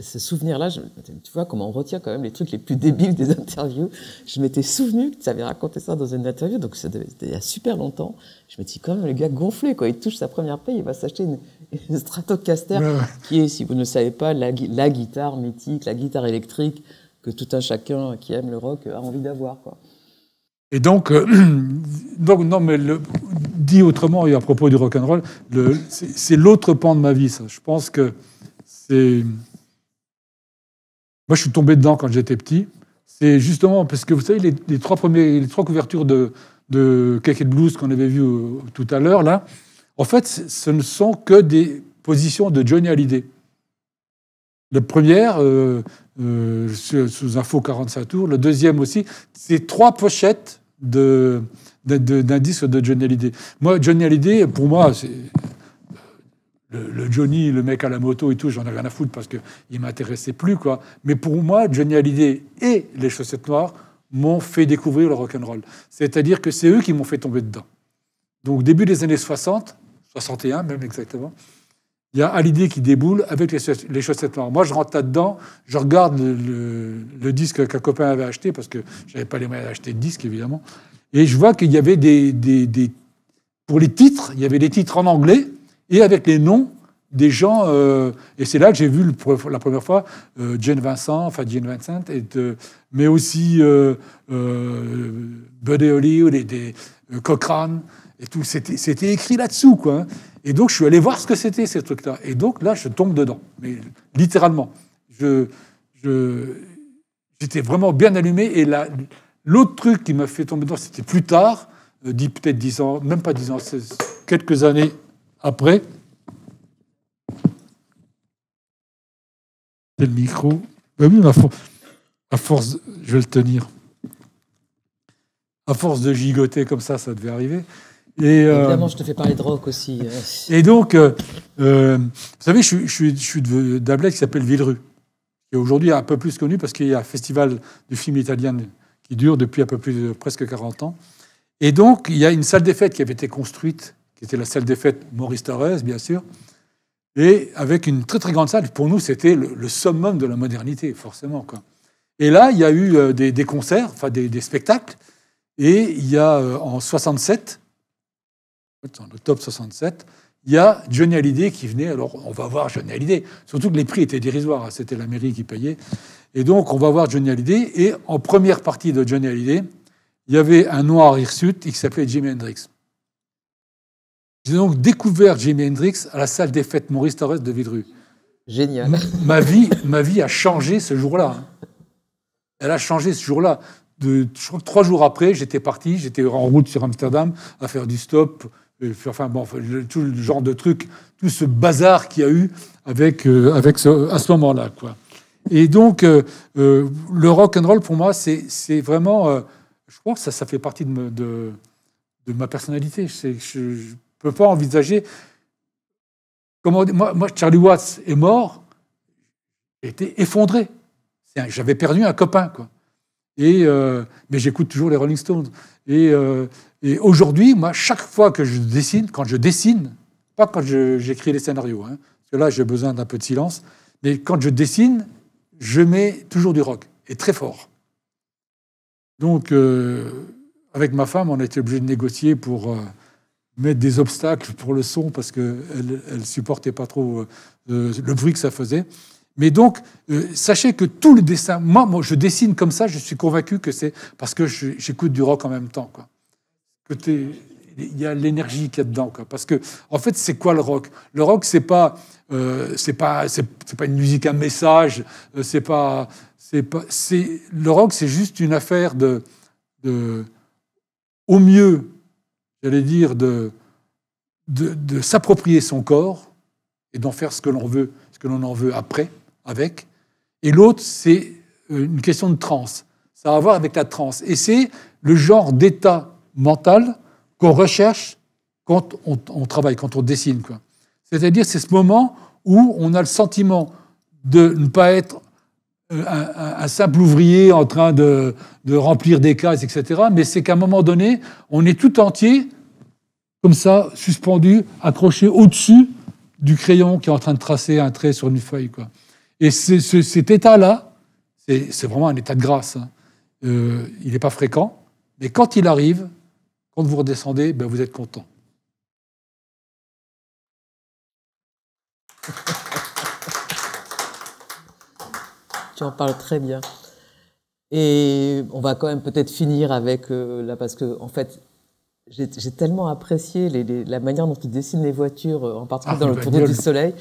ce souvenir-là, tu vois comment on retient quand même les trucs les plus débiles des interviews. Je m'étais souvenu que tu avais raconté ça dans une interview, donc c'était il y a super longtemps. Je me dis quand même, le gars gonflé, quoi, il touche sa première paye, il va s'acheter une, Strato Stratocaster, qui est, si vous ne savez pas, la, la guitare mythique, la guitare électrique que tout un chacun qui aime le rock a envie d'avoir, quoi. Et euh, [clears throat] donc, non, mais le, dit autrement, à propos du rock'n'roll, c'est l'autre pan de ma vie, ça. Je pense que c'est. Moi, je suis tombé dedans quand j'étais petit. C'est justement parce que vous savez, les, les, trois, premiers, les trois couvertures de, de Blues qu'on avait vues euh, tout à l'heure, là, en fait, ce ne sont que des positions de Johnny Hallyday. La première, euh, sous info 45 tours, le deuxième aussi, c'est trois pochettes de, d'un de Johnny Hallyday. Moi, Johnny Hallyday, pour moi, c'est euh, le, Johnny, le mec à la moto et tout, j'en ai rien à foutre parce qu'il m'intéressait plus, quoi. Mais pour moi, Johnny Hallyday et les chaussettes noires m'ont fait découvrir le rock'n'roll. C'est-à-dire que c'est eux qui m'ont fait tomber dedans. Donc, début des années 60, 61 même exactement, il y a l'idée qui déboule avec les, chaussettes noires. Moi, je rentre là-dedans, je regarde le, disque qu'un copain avait acheté, parce que je n'avais pas les moyens d'acheter de disque, évidemment. Et je vois qu'il y avait des, Pour les titres, il y avait des titres en anglais et avec les noms des gens. Euh, et c'est là que j'ai vu la première fois euh, Jane Vincent, enfin Jane Vincent, mais aussi euh, Buddy Holly, ou des, Cochrane. Et tout, c'était écrit là-dessous, quoi. Hein. Et donc, je suis allé voir ce que c'était, ces trucs-là. Et donc, là, je tombe dedans. Mais littéralement. j'étais vraiment bien allumé. Et l'autre truc qui m'a fait tomber dedans, c'était plus tard, euh, peut-être dix ans, même pas dix ans, quelques années après. C'est le micro. Bah oui, à force, je vais le tenir. À force de gigoter comme ça, ça devait arriver. Euh, Évidemment, je te fais parler de rock aussi. Euh. Et donc, euh, vous savez, je, je, je suis d'un qui s'appelle Villeru qui est aujourd'hui un peu plus connu parce qu'il y a un festival du film italien qui dure depuis un peu plus presque 40 ans. Et donc, il y a une salle des fêtes qui avait été construite, qui était la salle des fêtes Maurice Thorez, bien sûr, et avec une très très grande salle. Pour nous, c'était le, summum de la modernité, forcément. Quoi. Et là, il y a eu des, concerts, enfin des, des, spectacles, et il y a en 67 dans le top 67, il y a Johnny Hallyday qui venait. Alors, on va voir Johnny Hallyday. Surtout que les prix étaient dérisoires. Hein. C'était la mairie qui payait. Et donc, on va voir Johnny Hallyday. Et en première partie de Johnny Hallyday, il y avait un noir hirsute qui s'appelait Jimi Hendrix. J'ai donc découvert Jimi Hendrix à la salle des fêtes Maurice Torres de Vidru. Génial. Ma vie, ma vie a changé ce jour-là. Hein. Elle a changé ce jour-là. trois jours après, j'étais parti, j'étais en route sur Amsterdam à faire du stop, euh, enfin bon, tout le genre de truc, tout ce bazar qu'il y a eu avec, euh, avec à ce moment-là. Quoi. Et donc, euh, le rock and roll, pour moi, c'est, vraiment, je crois que ça, ça fait partie de, de, ma personnalité. Je ne peux pas envisager... Comment, moi, moi, Charlie Watts est mort, été effondré. j'avais perdu un copain, quoi. Et, mais j'écoute toujours les Rolling Stones. Et et aujourd'hui, moi, chaque fois que je dessine, quand je dessine, pas quand j'écris les scénarios, hein, parce que là, j'ai besoin d'un peu de silence, mais quand je dessine, je mets toujours du rock, et très fort. Donc, euh, avec ma femme, on a été obligé de négocier pour euh, mettre des obstacles pour le son, parce qu'elle elle supportait pas trop euh, le bruit que ça faisait. Mais donc, sachez que tout le dessin, moi, moi, je dessine comme ça, je suis convaincu que c'est parce que j'écoute du rock en même temps. Quoi il y a l'énergie qu'il y a dedans. Quoi. Parce que, en fait, c'est quoi le rock Le rock, c'est pas, euh, c'est pas, c'est, pas une musique à message. Euh, c'est pas, c'est pas, c'est le rock, c'est juste une affaire de, au mieux, j'allais dire de, de, s'approprier son corps et d'en faire ce que l'on veut, ce que l'on en veut après, avec. Et l'autre, c'est euh, une question de transe. Ça a à voir avec la transe. Et c'est le genre d'état mental qu'on recherche quand on, travaille, quand on dessine. C'est-à-dire, c'est ce moment où on a le sentiment de ne pas être euh, un, simple ouvrier en train de, remplir des cases, etc. Mais c'est qu'à un moment donné, on est tout entier, comme ça, suspendu, accroché au-dessus du crayon qui est en train de tracer un trait sur une feuille. Quoi. Et cet état-là, c'est vraiment un état de grâce. Hein. Euh, il n'est pas fréquent, mais quand il arrive, quand vous redescendez, ben vous êtes content. [laughs] Tu en parles très bien. Et on va quand même peut-être finir avec euh, là parce que en fait, j'ai tellement apprécié la manière dont tu dessines les voitures, euh, en particulier ah, dans le Tournoi du Soleil.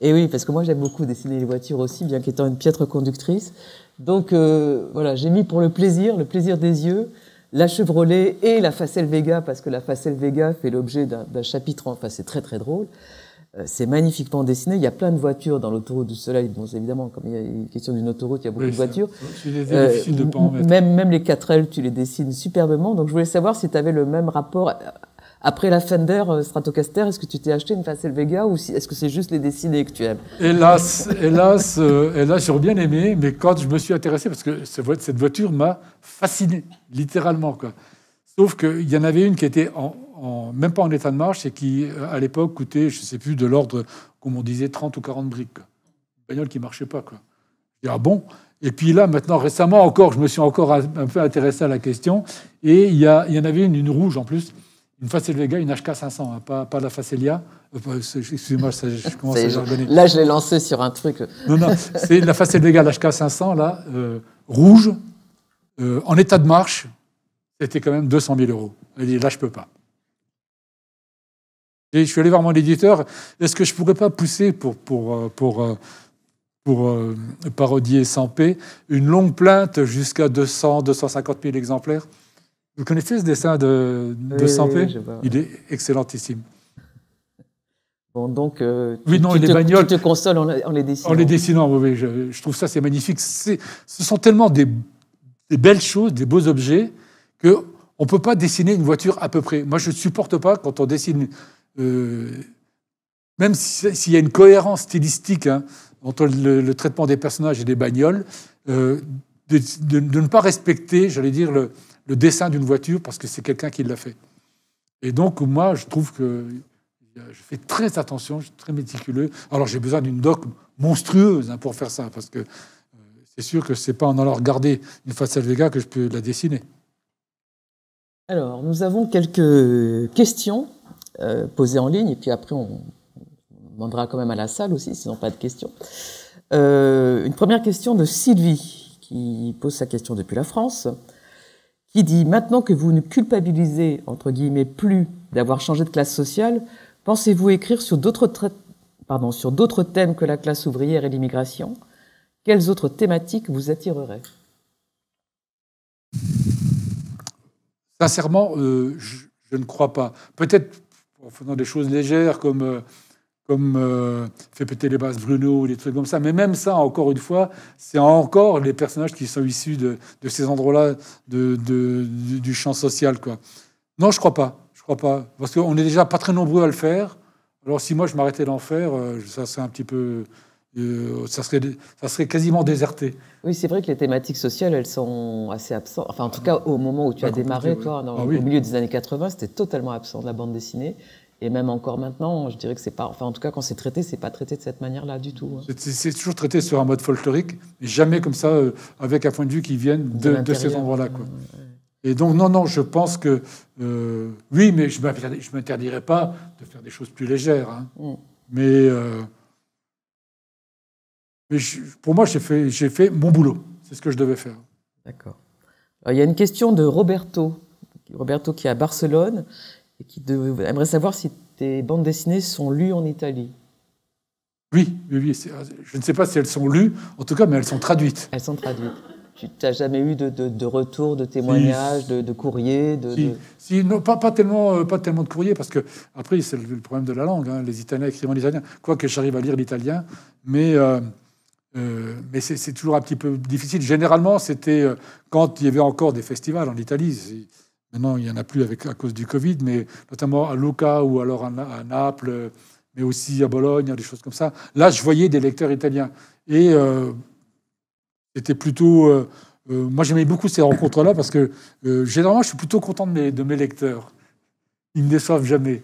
Et oui, parce que moi j'aime beaucoup dessiner les voitures aussi, bien qu'étant une piètre conductrice. Donc euh, voilà, j'ai mis pour le plaisir, le plaisir des yeux, la Chevrolet et la Facel Vega, parce que la Facel Vega fait l'objet d'un chapitre, enfin c'est très très drôle. Euh, c'est magnifiquement dessiné. Il y a plein de voitures dans l'autoroute du Soleil. Bon, évidemment, comme il y a une question d'une autoroute, il y a beaucoup de voitures. Euh, même, même les quatre l tu les dessines superbement. Donc, je voulais savoir si tu avais le même rapport après la Fender euh, Stratocaster, est-ce que tu t'es acheté une Facel Vega ou est-ce que c'est juste les dessinés que tu aimes Hélas, hélas, euh, hélas, j'aurais bien aimé, mais quand je me suis intéressé, parce que cette voiture m'a fasciné, littéralement. Quoi. Sauf qu'il y en avait une qui était en, même pas en état de marche et qui, euh, à l'époque, coûtait, je ne sais plus, de l'ordre, comme on disait, 30 ou 40 briques. Une bagnole qui ne marchait pas. Quoi. ah bon et puis là, maintenant, récemment encore, je me suis encore un peu intéressé à la question. Et il y, y, en avait une, une rouge en plus, une Vega, une HK500, hein, pas, la Facelia. Euh, Excusez-moi, je commence à jargonner. Là, je l'ai lancé sur un truc. non, non, c'est la vega, l'HK500, là, euh, rouge, euh, en état de marche, c'était quand même 200 000 euros. là, je peux pas. je suis allé voir mon éditeur, est-ce que je pourrais pas pousser pour, pour, parodier sans paix, une longue plainte jusqu'à 200, 250 000 exemplaires vous connaissez ce dessin de, de Sampé Il est excellentissime. donc, euh, tu, non, les te, bagnoles, tu consoles en, les dessinant. En les dessinant, oui, je, trouve ça, c'est magnifique. Ce sont tellement des, belles choses, des beaux objets, qu'on ne peut pas dessiner une voiture à peu près. Moi, je ne supporte pas quand on dessine, euh, même s'il y a une cohérence stylistique hein, entre le, traitement des personnages et des bagnoles, euh, de, de, ne pas respecter, j'allais dire, le, le dessin d'une voiture parce que c'est quelqu'un qui l'a fait. Et donc, moi, je trouve que je fais très attention, je suis très méticuleux. Alors, j'ai besoin d'une doc monstrueuse hein, pour faire ça, parce que euh, c'est sûr que ce n'est pas en allant regarder une face à Vega que je peux la dessiner. Alors, nous avons quelques questions euh, posées en ligne, et puis après, on demandera quand même à la salle aussi, s'ils n'ont pas de questions. Euh, une première question de Sylvie, qui pose sa question depuis la France qui dit maintenant que vous ne culpabilisez entre guillemets plus d'avoir changé de classe sociale, pensez-vous écrire sur d'autres pardon, sur d'autres thèmes que la classe ouvrière et l'immigration Quelles autres thématiques vous attireraient Sincèrement, euh, je, ne crois pas. Peut-être en faisant des choses légères comme euh, comme euh, fait péter les basses, Bruno, ou des trucs comme ça. Mais même ça, encore une fois, c'est encore les personnages qui sont issus de, ces endroits-là, de, du champ social. Quoi. Non, je crois pas. Je crois pas. Parce qu'on n'est déjà pas très nombreux à le faire. Alors si moi, je m'arrêtais d'en faire, euh, ça serait un petit peu... Euh, ça, serait, ça serait quasiment déserté. Oui, c'est vrai que les thématiques sociales, elles sont assez absentes. Enfin, en tout cas, au moment où tu as démarré, toi, ah au milieu des années 80, c'était totalement absent de la bande dessinée. Et même encore maintenant, je dirais que c'est pas. Enfin, en tout cas, quand c'est traité, c'est pas traité de cette manière-là du tout. Hein. C'est toujours traité sur un mode folklorique, jamais comme ça, euh, avec un point de vue qui vienne de, ces endroits-là. quoi. Et donc, non, non, je pense que. Euh, oui, mais je ne m'interdirais pas de faire des choses plus légères. Hein. Mm. Mais. Euh, mais pour moi, j'ai fait, fait mon boulot. C'est ce que je devais faire. D'accord. Il y a une question de Roberto. Roberto qui est à Barcelone et qui aimerait savoir si tes bandes dessinées sont lues en Italie. Oui, oui, oui. Je ne sais pas si elles sont lues, en tout cas, mais elles sont traduites. Elles sont traduites. Tu n'as jamais eu de, retour, de témoignages, de, courriers de, si. non, pas, pas, tellement, euh, pas tellement de courriers, parce que, après, c'est le, problème de la langue. Hein. les Italiens écrivent en italien. Quoique j'arrive à lire l'italien, mais. Euh, euh, mais c'est toujours un petit peu difficile. Généralement, c'était quand il y avait encore des festivals en Italie. Maintenant, il n'y en a plus avec, à cause du Covid, mais notamment à Lucca ou alors à, Naples, mais aussi à Bologne, des choses comme ça. Là, je voyais des lecteurs italiens. Et euh, c'était plutôt. Euh, euh, moi, j'aimais beaucoup ces rencontres-là parce que généralement, je suis plutôt content de mes, de mes lecteurs. Ils ne déçoivent jamais.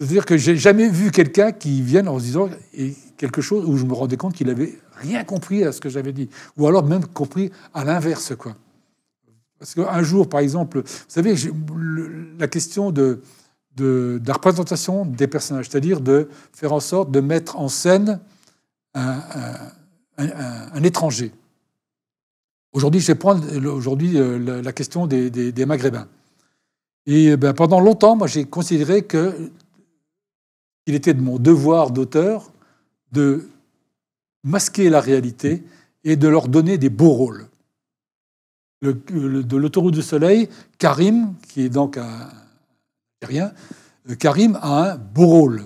C'est-à-dire que j'ai jamais vu quelqu'un qui vienne en se disant et quelque chose où je me rendais compte qu'il avait rien compris à ce que j'avais dit, ou alors même compris à l'inverse, quoi. Parce qu'un jour, par exemple, vous savez, la question de, la représentation des personnages, c'est-à-dire de faire en sorte de mettre en scène un, étranger. Aujourd'hui, je vais prendre aujourd'hui, euh, la question des, Maghrébins. Et euh, ben, pendant longtemps, moi, j'ai considéré que il était de mon devoir d'auteur de masquer la réalité et de leur donner des beaux rôles de l'autoroute du Soleil, Karim, qui est donc un rien, euh, Karim a un beau rôle,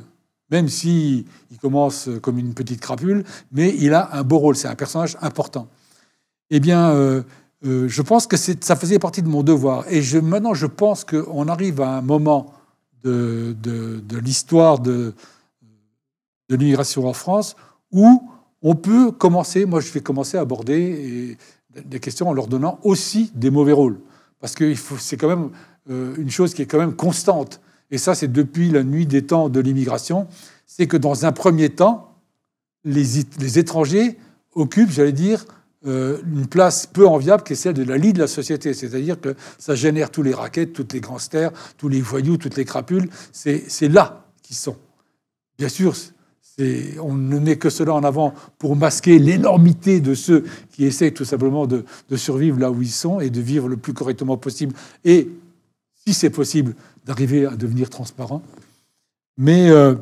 même si commence comme une petite crapule, mais il a un beau rôle, c'est un personnage important. Eh bien, euh, euh, je pense que ça faisait partie de mon devoir. Et maintenant, je pense qu'on arrive à un moment de, l'histoire de, l'immigration en France où on peut commencer, moi je vais commencer à aborder, des questions en leur donnant aussi des mauvais rôles. Parce que c'est quand même euh, une chose qui est quand même constante. Et ça, c'est depuis la nuit des temps de l'immigration. C'est que dans un premier temps, les, étrangers occupent, j'allais dire, euh, une place peu enviable qui est celle de la lit de la société. C'est-à-dire que ça génère tous les raquettes, toutes les gangsters, tous les voyous, toutes les crapules. C'est là qu'ils sont. Bien sûr, on ne met que cela en avant pour masquer l'énormité de ceux qui essayent tout simplement de, survivre là où ils sont et de vivre le plus correctement possible. Et si c'est possible, d'arriver à devenir transparent. Mais euh,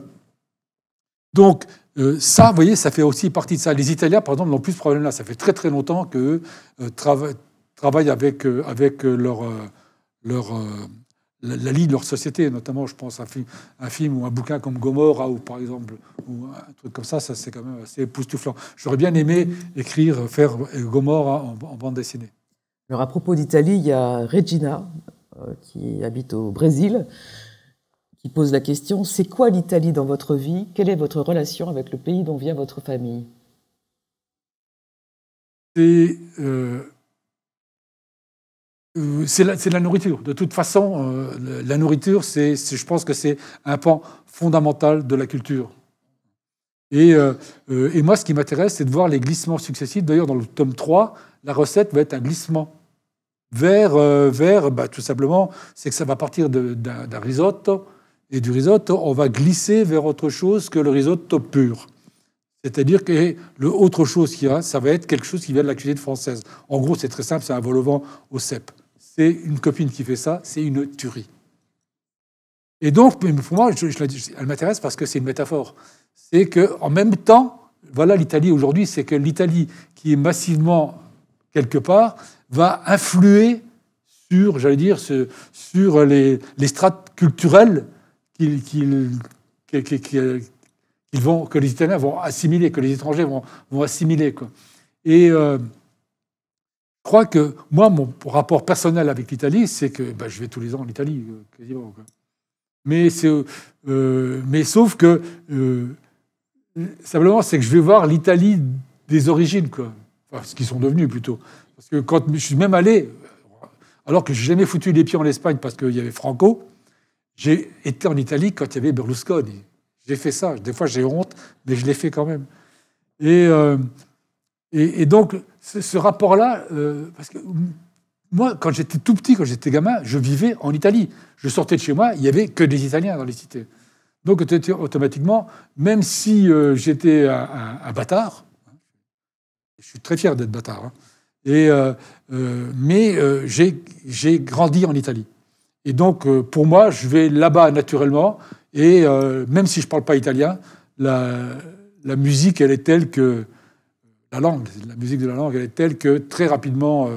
donc, euh, ça, vous voyez, ça fait aussi partie de ça. Les Italiens, par exemple, n'ont plus ce problème-là. Ça fait très très longtemps qu'eux euh, travaillent avec, avec leur, leur la, de leur société, notamment, je pense, un film, un film ou un bouquin comme Gomorrah, ou par exemple, ou un truc comme ça, ça c'est quand même assez époustouflant. J'aurais bien aimé écrire, faire Gomorrah en, bande dessinée. Alors, à propos d'Italie, il y a Regina, euh, qui habite au Brésil, qui pose la question c'est quoi l'Italie dans votre vie Quelle est votre relation avec le pays dont vient votre famille euh, euh, c'est la, la, nourriture. De toute façon, euh, la nourriture, c'est, je pense que c'est un pan fondamental de la culture. Euh, et, moi, ce qui m'intéresse, c'est de voir les glissements successifs. D'ailleurs, dans le tome 3, la recette va être un glissement vers, bah, tout simplement, c'est que ça va partir d'un risotto. Et du risotto, on va glisser vers autre chose que le risotto pur. C'est-à-dire que l'autre chose qui y ça va être quelque chose qui vient de la cuisine française. En gros, c'est très simple, c'est un vol au vent au cèpe c'est une copine qui fait ça, c'est une tuerie. Et donc, pour moi, elle m'intéresse parce que c'est une métaphore. C'est qu'en même temps, voilà l'Italie aujourd'hui, c'est que l'Italie qui est massivement quelque part va influer sur, j'allais dire, sur les, strates culturelles qu'ils vont, que les Italiens vont assimiler, que les étrangers vont, assimiler. Quoi. Et euh, je crois que moi, mon rapport personnel avec l'Italie, c'est que ben, je vais tous les ans en Italie, euh, quasiment. Mais, euh, mais sauf que, euh, simplement, c'est que je vais voir l'Italie des origines, quoi. ce qu'ils sont devenus plutôt. Parce que quand je suis même allé, alors que je n'ai jamais foutu les pieds en Espagne parce qu'il y avait Franco, j'ai été en Italie quand il y avait Berlusconi. J'ai fait ça. Des fois, j'ai honte, mais je l'ai fait quand même. Et et, donc, ce, rapport-là, euh, parce que moi, quand j'étais tout petit, quand j'étais gamin, je vivais en Italie. Je sortais de chez moi, il n'y avait que des Italiens dans les cités. Donc, automatiquement, même si euh, j'étais un, bâtard, hein, je suis très fier d'être bâtard, hein, et, euh, mais j'ai grandi en Italie. Et donc, pour moi, je vais là-bas naturellement. Et même si je ne parle pas italien, la, la, musique, elle est telle que la langue. La musique de la langue, elle est telle que très rapidement,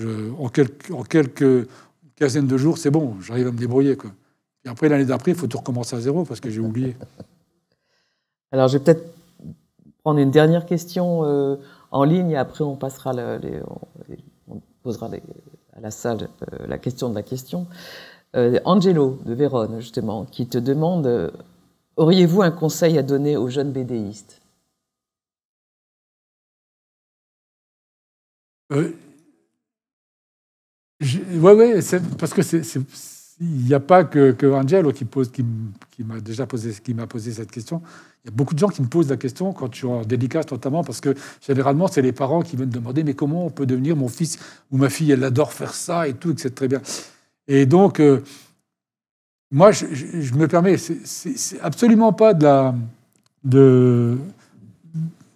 euh, en, quelques, en quinzaines de jours, c'est bon, j'arrive à me débrouiller. Et après, l'année d'après, il faut tout recommencer à zéro parce que j'ai oublié. [laughs] Alors, je vais peut-être prendre une dernière question euh, en ligne après, on passera posera à la salle euh, la question de la question. Angelo de Vérone, justement, qui te demande auriez-vous un conseil à donner aux jeunes BDistes Oui, euh, ouais, ouais, parce que il n'y a pas que, que Angelo qui, qui, m'a déjà posé, qui m'a posé cette question. Il y a beaucoup de gens qui me posent la question quand je suis en dédicace notamment parce que généralement c'est les parents qui viennent demander mais comment on peut devenir mon fils ou ma fille elle adore faire ça et tout et c'est très bien. Et donc euh, moi je, me permets c'est absolument pas de de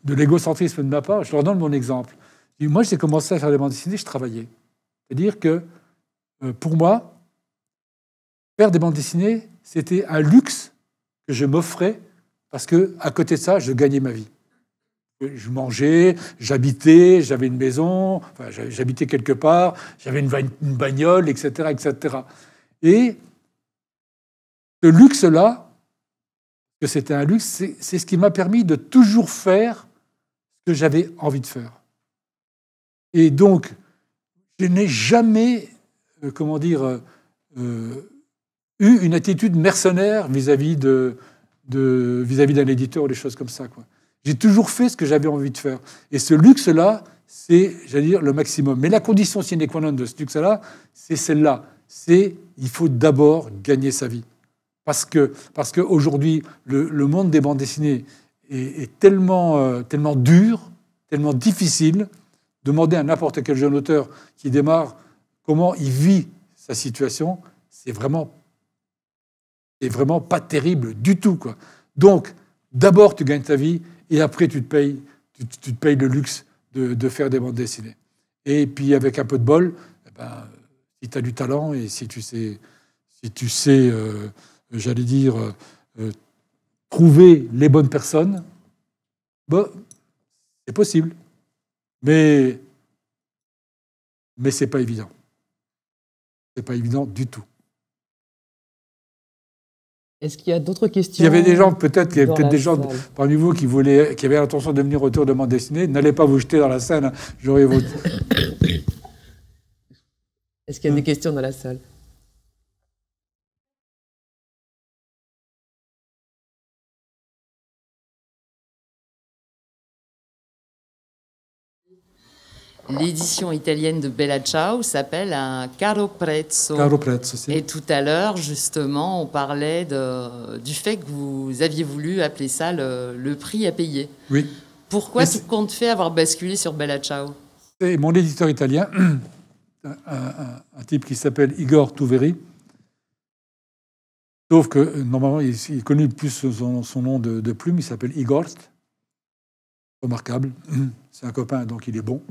de l'égocentrisme de ma part. Je leur donne mon exemple moi, j'ai commencé à faire des bandes dessinées, je travaillais. C'est-à-dire que euh, pour moi, faire des bandes dessinées, c'était un luxe que je m'offrais parce que à côté de ça, je gagnais ma vie. Je mangeais, j'habitais, j'avais une maison, enfin, j'habitais quelque part, j'avais une, bagnole, etc., etc. Et ce luxe-là, que c'était un luxe, c'est ce qui m'a permis de toujours faire ce que j'avais envie de faire. Et donc, je n'ai jamais, euh, comment dire, euh, euh, eu une attitude mercenaire vis-à-vis de, de, vis-à-vis d'un éditeur ou des choses comme ça. Quoi. J'ai toujours fait ce que j'avais envie de faire. Et ce luxe-là, c'est, j'allais dire, le maximum. Mais la condition sine qua non de ce luxe-là, c'est celle-là. C'est il faut d'abord gagner sa vie. Parce que parce qu'aujourd'hui, le, le, monde des bandes dessinées est, tellement, tellement dur, tellement difficile, Demander à n'importe quel jeune auteur qui démarre comment il vit sa situation, c'est vraiment, vraiment pas terrible du tout. Quoi. Donc, d'abord, tu gagnes ta vie et après, tu te payes, tu, te payes le luxe de, faire des bandes dessinées. Et puis, avec un peu de bol, eh ben, si tu as du talent et si tu sais, si tu sais euh, j'allais dire, euh, trouver les bonnes personnes, bah, c'est possible. Mais, mais ce n'est pas évident. Ce n'est pas évident du tout. Est-ce qu'il y a d'autres questions Il y avait des gens, peut-être, peut-être des gens parmi vous qui, voulaient, qui avaient l'intention de venir autour de mon destinée. N'allez pas vous jeter dans la scène, hein. j'aurais Est-ce qu'il y a des questions dans la salle L'édition italienne de Bella Ciao s'appelle un caro prezzo. Et tout à l'heure, justement, on parlait du fait que vous aviez voulu appeler ça le, prix à payer. Oui. Pourquoi ce compte fait avoir basculé sur Bella Ciao Et Mon éditeur italien, [clears throat] un, type qui s'appelle Igor Touveri, sauf que euh, normalement, il, est connu plus sous son nom de, de, plume, il s'appelle Igor. Remarquable. [clears throat] C'est un copain, donc il est bon.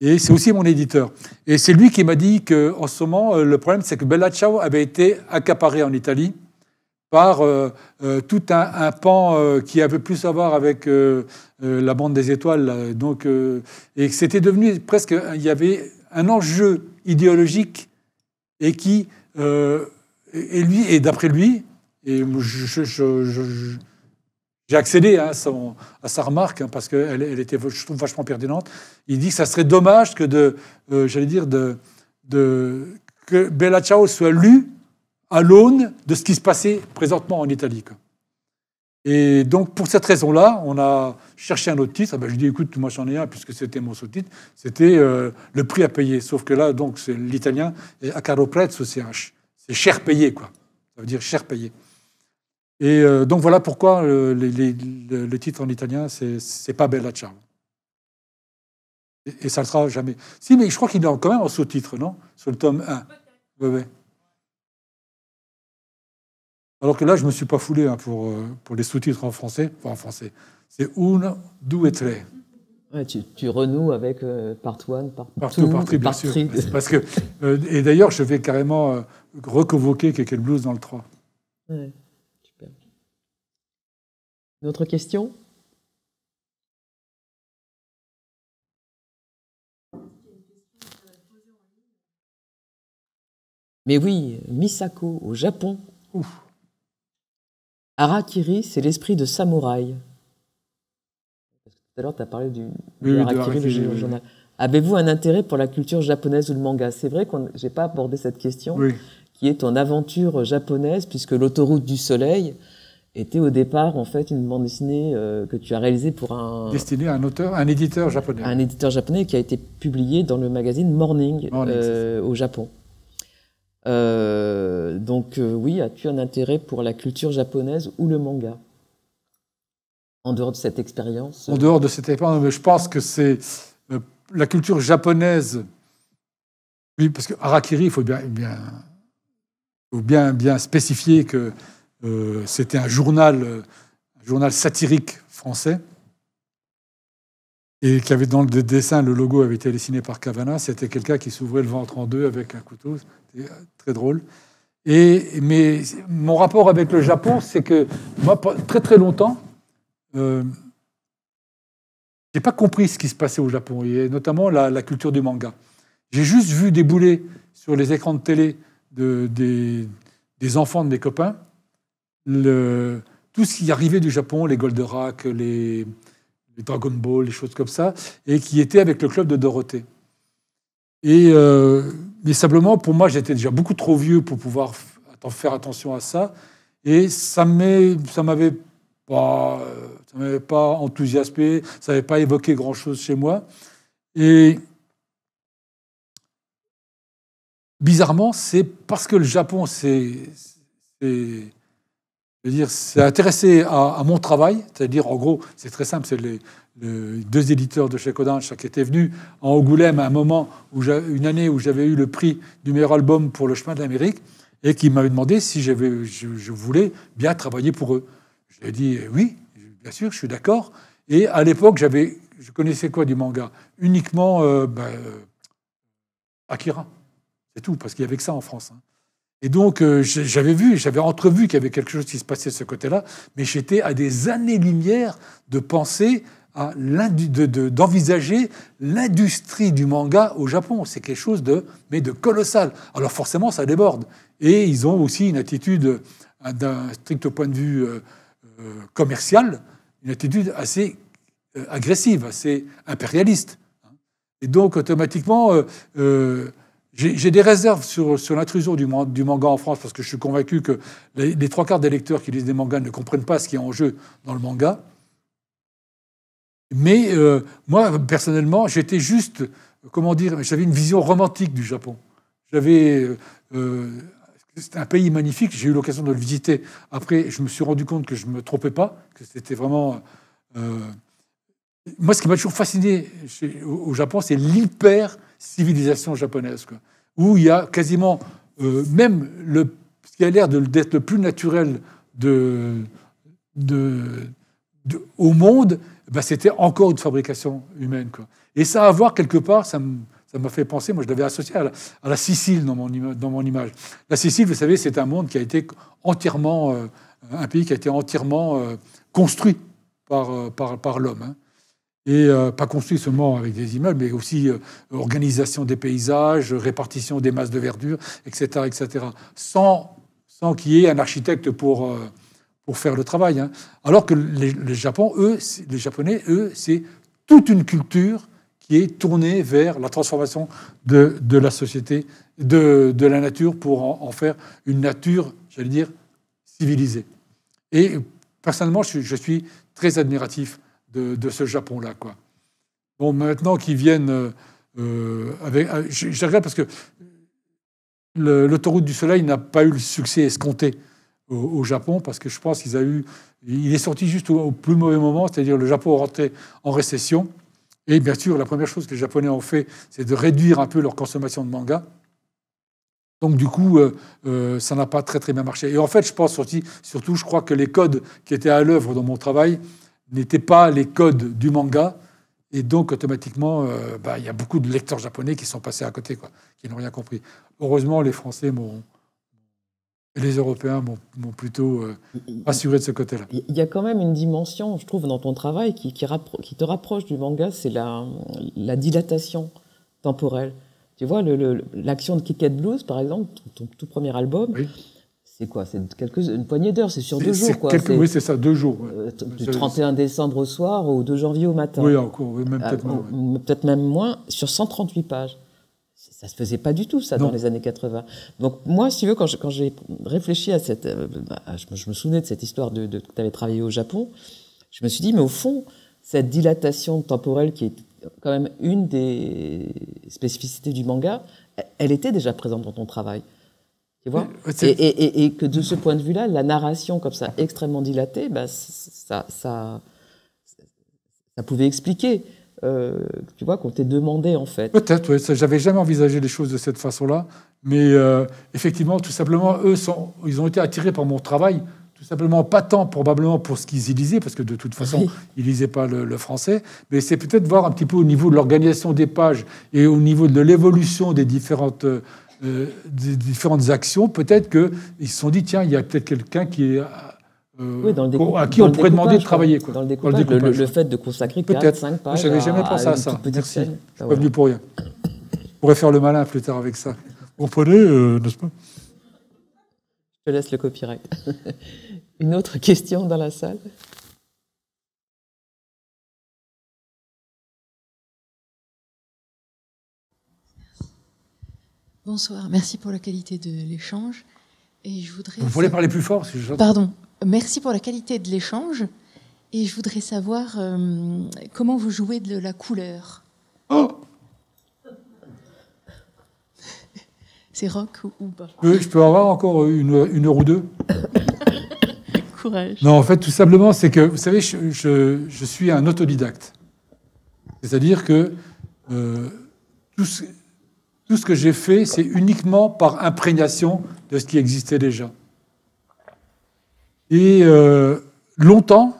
Et c'est aussi mon éditeur. Et c'est lui qui m'a dit qu'en ce moment, euh, le problème, c'est que Bella Ciao avait été accaparé en Italie par euh, euh, tout un, pan qui avait plus à voir avec la bande des étoiles. Donc, et c'était devenu presque... Il y avait un enjeu idéologique et qui... et lui, et d'après lui, et je, j'ai accédé à, son, à, sa remarque hein, parce qu'elle elle était, vachement pertinente. Il dit que ça serait dommage que de, euh, j'allais dire, de, de, que Bella Ciao soit lu à l'aune de ce qui se passait présentement en Italie. Quoi. Et donc, pour cette raison-là, on a cherché un autre titre. Je ah ben, je dis, écoute, moi j'en ai un, puisque c'était mon sous-titre. C'était euh, le prix à payer. Sauf que là, donc, c'est l'italien, et a caro prezzo, c'est cher payé, quoi. Ça veut dire cher payé. Et euh, donc voilà pourquoi euh, le, titre en italien, c'est pas Bella Ciao. Et, et, ça ne le sera jamais. Si, mais je crois qu'il a quand même en sous-titre, non Sur le tome 1. Alors que là, je ne me suis pas foulé hein, pour, euh, pour les sous-titres en français. en français. C'est Un, deux et tu, renoues avec part one, part two, part sûr. [laughs] Parce que, et d'ailleurs, je vais carrément reconvoquer reconvoquer de Blues dans le 3. Ouais. D'autres question Mais oui, Misako au Japon. Ouf. Harakiri, c'est l'esprit de samouraï. tout à l'heure, tu as parlé du, Harakiri, Avez-vous un intérêt pour la culture japonaise ou le manga C'est vrai que je n'ai pas abordé cette question, qui est en aventure japonaise, puisque l'autoroute du soleil, était au départ en fait une bande dessinée euh, que tu as réalisée pour un destinée à un auteur, un éditeur japonais. Un éditeur japonais qui a été publié dans le magazine Morning, euh, au Japon. Euh, donc oui, as-tu un intérêt pour la culture japonaise ou le manga En dehors de cette expérience En dehors de cette expérience, je pense que c'est la culture japonaise. Oui, parce que Harakiri, il faut bien, bien, faut bien, bien spécifier que euh, c'était un journal, euh, un journal satirique français et qui avait dans le dessin, le logo avait été dessiné par Cavana. C'était quelqu'un qui s'ouvrait le ventre en deux avec un couteau. C'était euh, très drôle. Et, mais mon rapport avec le Japon, c'est que moi, très très longtemps, euh, j'ai pas compris ce qui se passait au Japon, et notamment la, culture du manga. J'ai juste vu des boulets sur les écrans de télé de, des enfants de mes copains le, tout ce qui arrivait du Japon, les Goldorak, les, les, Dragon Ball, les choses comme ça, et qui était avec le club de Dorothée. Et, euh, simplement, pour moi, j'étais déjà beaucoup trop vieux pour pouvoir faire attention à ça. Et ça m'avait pas, m'avait pas enthousiasmé, ça n'avait pas évoqué grand-chose chez moi. Et bizarrement, c'est parce que le Japon c'est cest dire, c'est intéressé à, mon travail, c'est-à-dire, en gros, c'est très simple, c'est les, deux éditeurs de chez Kodansha qui étaient venus en Angoulême à un moment, où une année où j'avais eu le prix du meilleur album pour le chemin de l'Amérique, et qui m'avaient demandé si je, je, voulais bien travailler pour eux. J'ai dit eh oui, bien sûr, je suis d'accord. Et à l'époque, j'avais, je connaissais quoi du manga Uniquement euh, ben, euh, Akira. C'est tout, parce qu'il n'y avait que ça en France. Hein. Et donc, euh, j'avais vu, j'avais entrevu qu'il y avait quelque chose qui se passait de ce côté-là, mais j'étais à des années-lumière de penser à d'envisager l'industrie du manga au Japon. C'est quelque chose de, mais de colossal. Alors forcément, ça déborde. Et ils ont aussi une attitude, euh, d'un strict point de vue euh, commercial, une attitude assez agressive, assez impérialiste. Et donc, automatiquement, j'ai des réserves sur, l'intrusion du, manga en France parce que je suis convaincu que les, trois quarts des lecteurs qui lisent des mangas ne comprennent pas ce qui est en jeu dans le manga. Mais euh, moi, personnellement, j'étais juste, comment dire, j'avais une vision romantique du Japon. J'avais. Euh, euh, un pays magnifique, j'ai eu l'occasion de le visiter. Après, je me suis rendu compte que je ne me trompais pas, que c'était vraiment. Moi, ce qui m'a toujours fasciné au Japon, c'est l'hyper civilisation japonaise, quoi, où il y a quasiment euh, même le, ce qui a l'air d'être le plus naturel de, de, au monde, bah, c'était encore une fabrication humaine. Quoi. Et ça à voir quelque part, ça m'a fait penser, moi je l'avais associé à la, Sicile dans mon, dans mon, image. La Sicile, vous savez, c'est un monde qui a été entièrement, euh, un pays qui a été entièrement euh, construit par, par, par l'homme. Hein et euh, pas construit seulement avec des immeubles, mais aussi euh, organisation des paysages, répartition des masses de verdure, etc., etc., sans, sans qu'il y ait un architecte pour, euh, pour faire le travail. Hein. Alors que les, Japon, eux, les Japonais, eux, c'est toute une culture qui est tournée vers la transformation de, de la société, de, de, la nature, pour en, faire une nature, j'allais dire, civilisée. Et personnellement, je suis très admiratif de, ce Japon-là. Quoi. Bon, maintenant qu'ils viennent euh, euh, euh Je, parce que le, l'autoroute du Soleil n'a pas eu le succès escompté au, Japon parce que je pense qu'il a eu. Il est sorti juste au, plus mauvais moment, c'est-à-dire le Japon rentré en récession. Et bien sûr, la première chose que les Japonais ont fait, c'est de réduire un peu leur consommation de manga. Donc du coup, euh, ça n'a pas très très bien marché. Et en fait, je pense aussi, surtout, je crois que les codes qui étaient à l'œuvre dans mon travail n'étaient pas les codes du manga. Et donc, automatiquement, euh, bah, il y a beaucoup de lecteurs japonais qui sont passés à côté, quoi, qui n'ont rien compris. Heureusement, les Français m'ont. Les Européens m'ont plutôt euh, assuré de ce côté-là. Il y a quand même une dimension, je trouve, dans ton travail qui, te rapproche du manga, c'est la, dilatation temporelle. Tu vois, l'action de Kick Blues, par exemple, ton tout premier album, c'est quoi C'est quelques, une poignée d'heures, c'est sur deux jours. Quoi. oui, c'est ça, deux jours. Euh, du 31 décembre au soir au 2 janvier au matin. Oui, encore, oui, même ah, peut-être moins. Peut-être même moins, sur 138 pages. Ça ne se faisait pas du tout, ça, dans les années 80. Donc, moi, si tu veux, quand, quand j'ai réfléchi à cette. Euh, bah, je, me souvenais de cette histoire de, que tu avais travaillé au Japon, je me suis dit, mais au fond, cette dilatation temporelle qui est quand même une des spécificités du manga, elle était déjà présente dans ton travail. Euh, et, et, que de ce point de vue-là, la narration comme ça extrêmement dilatée, bah, ça, ça, ça, pouvait expliquer. Euh, tu vois, qu'on t'ait demandé en fait. Peut-être, oui. J'avais jamais envisagé les choses de cette façon-là, mais euh, effectivement, tout simplement, eux, sont, ils ont été attirés par mon travail, tout simplement pas tant probablement pour ce qu'ils y lisaient, parce que de toute façon, ils ils lisaient pas le, le français, mais c'est peut-être voir un petit peu au niveau de l'organisation des pages et au niveau de l'évolution des différentes euh, des différentes actions, peut-être qu'ils se sont dit, tiens, il y a peut-être quelqu'un qui est... Euh, à qui on pourrait demander de travailler. Quoi. Dans, le le, fait de consacrer 4, 5 pages. J'avais jamais pensé à, ça. Merci. Je Je ah suis pas venu pour rien. On pourrait faire le malin plus tard avec ça. Vous comprenez, euh, n'est-ce pas Je laisse le copyright. [laughs] Une autre question dans la salle Bonsoir, merci pour la qualité de l'échange. Et je voudrais. Vous voulez parler plus fort si je... Pardon. Merci pour la qualité de l'échange. Et je voudrais savoir euh, comment vous jouez de la couleur. Oh C'est rock ou pas je peux, avoir encore une, heure ou deux Courage. Non, en fait, tout simplement, c'est que, vous savez, je, suis un autodidacte. C'est-à-dire que euh, tout tout ce que j'ai fait, c'est uniquement par imprégnation de ce qui existait déjà. Et euh, longtemps,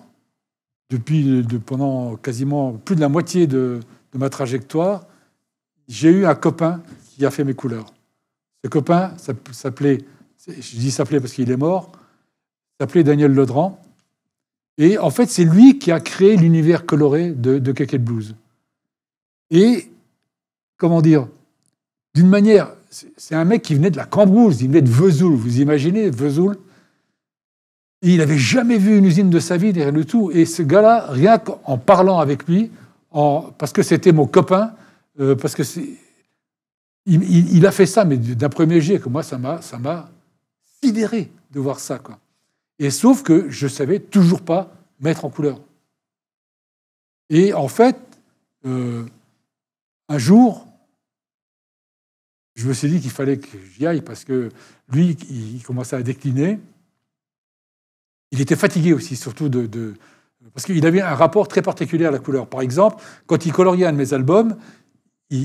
depuis de, pendant quasiment plus de la moitié de, ma trajectoire, j'ai eu un copain qui a fait mes couleurs. Ce copain s'appelait, je dis s'appelait parce qu'il est mort, s'appelait Daniel Ledran. Et en fait, c'est lui qui a créé l'univers coloré de, de Blues. Et, comment dire, d'une manière. C'est un mec qui venait de la Cambrousse, il venait de Vesoul, vous imaginez, Vesoul. il n'avait jamais vu une usine de sa vie, derrière le tout. Et ce gars-là, rien qu'en parlant avec lui, parce que c'était mon copain, euh, parce que c'est. Il, a fait ça, mais d'un premier jet, que moi, ça m'a, ça sidéré de voir ça. Quoi. Et sauf que je savais toujours pas mettre en couleur. Et en fait, euh, un jour, je me suis dit qu'il fallait que j'y aille parce que lui, il commençait à décliner. Il était fatigué aussi, surtout de. parce qu'il avait un rapport très particulier à la couleur. Par exemple, quand il coloriait un de mes albums, euh,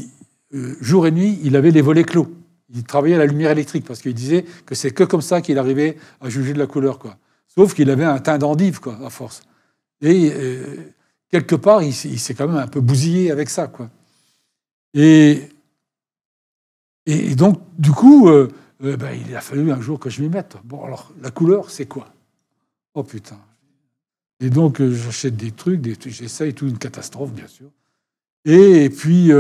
jour et nuit, il avait les volets clos. Il travaillait à la lumière électrique parce qu'il disait que c'est que comme ça qu'il arrivait à juger de la couleur. Quoi. Sauf qu'il avait un teint d'endive, quoi, à force. Et euh, quelque part, il, il s'est quand même un peu bousillé avec ça. Quoi. Et et, donc, du coup, euh, euh, ben, il a fallu un jour que je m'y mette. Bon, alors, la couleur, c'est quoi Oh putain. Et donc, euh, j'achète des trucs, des, j'essaye tout, une catastrophe, bien sûr. Et, puis,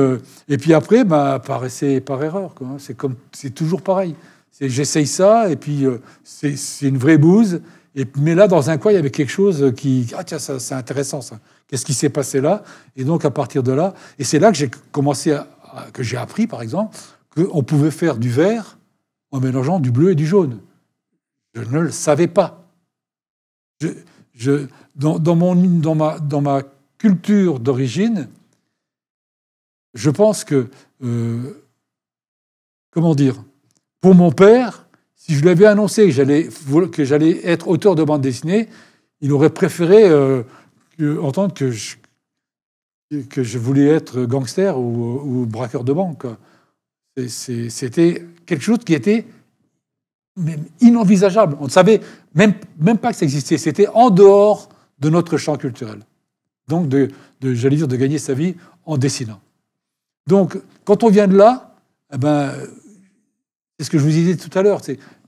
et puis après, bah, ben, par, par erreur. Quoi, hein. C'est, comme, c'est toujours pareil. j'essaye ça, et puis c'est, une vraie bouse. Et, mais là, dans un coin, il y avait quelque chose qui. Ah, tiens, c'est intéressant, ça. Qu'est-ce qui s'est passé là Et donc, à partir de là. Et c'est là que j'ai commencé que j'ai appris, par exemple, qu'on pouvait faire du vert en mélangeant du bleu et du jaune. Je ne le savais pas. dans, mon, dans, ma, dans ma culture d'origine, je pense que, euh, comment dire, pour mon père, si je lui avais annoncé que j'allais être auteur de bande dessinée, il aurait préféré euh, entendre que je, que je voulais être gangster ou braqueur de banque. C'était quelque chose qui était même inenvisageable. On ne savait même, même pas que ça existait. C'était en dehors de notre champ culturel. Donc, de, j'allais dire, de gagner sa vie en dessinant. Donc, quand on vient de là, eh ben, c'est ce que je vous disais tout à l'heure.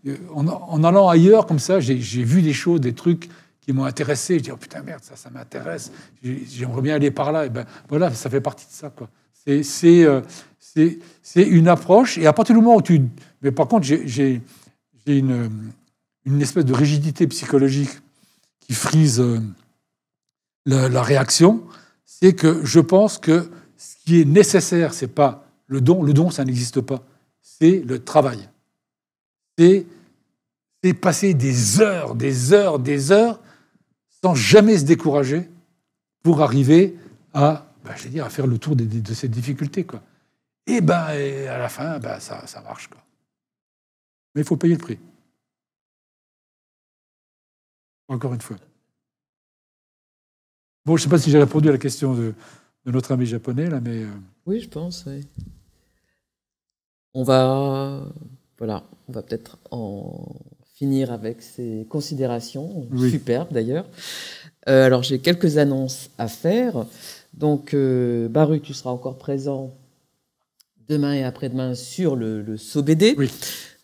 Euh, en, en, allant ailleurs comme ça, j'ai vu des choses, des trucs qui m'ont intéressé. Je dis, oh putain, merde, ça, ça m'intéresse. J'aimerais bien aller par là. Et eh ben voilà, ça fait partie de ça. C'est. Euh, c'est une approche. Et à partir du moment où tu. Mais par contre, j'ai une, espèce de rigidité psychologique qui frise euh, la, réaction. C'est que je pense que ce qui est nécessaire, c'est pas le don. Le don, ça n'existe pas. C'est le travail. C'est passer des heures, des heures, des heures sans jamais se décourager pour arriver à, bah, je dire, à faire le tour de, de, de cette difficulté. Quoi. Eh ben, et, ben, à la fin, ben, ça, ça marche. Quoi. Mais il faut payer le prix. Encore une fois. Bon, je ne sais pas si j'ai répondu à la question de, notre ami japonais, là, mais... Euh, oui, je pense, On va... Voilà, on va peut-être en finir avec ces considérations, superbes d'ailleurs. Euh, alors, j'ai quelques annonces à faire. Donc, euh, Baru, tu seras encore présent demain et après-demain sur le, SOBD.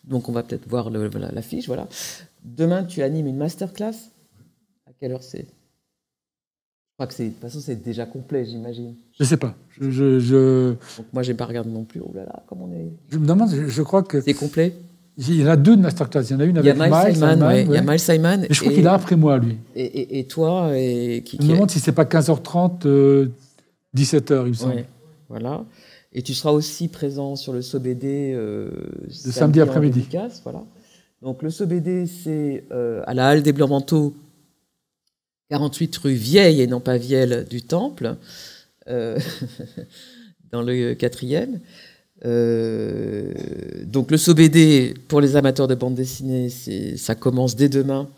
Donc on va peut-être voir l'affiche, voilà. Demain, tu animes une masterclass. À quelle heure c'est Je crois que c'est de toute façon c'est déjà complet, j'imagine. Je sais pas. Je, je, n'ai moi j'ai pas regardé non plus. Oh là là, comment on est. Je me demande. Je, crois que c'est complet. Il y en a deux de masterclass. Il y en a une avec Miles, Simon. Il y a Miles Simon. je crois qu'il a après moi lui. Et, toi et qui, Je me demande si c'est pas 15h30, 17h euh, il me semble. Voilà. Et tu seras aussi présent sur le SOBD euh, de samedi, après-midi. Voilà. Donc le SOBD, c'est euh, à la Halle des Blancs-Manteaux, 48 rue Vieille et non pas Vieille du Temple, euh, [laughs] dans le quatrième. Euh, donc le SOBD, pour les amateurs de bande dessinée, ça commence dès demain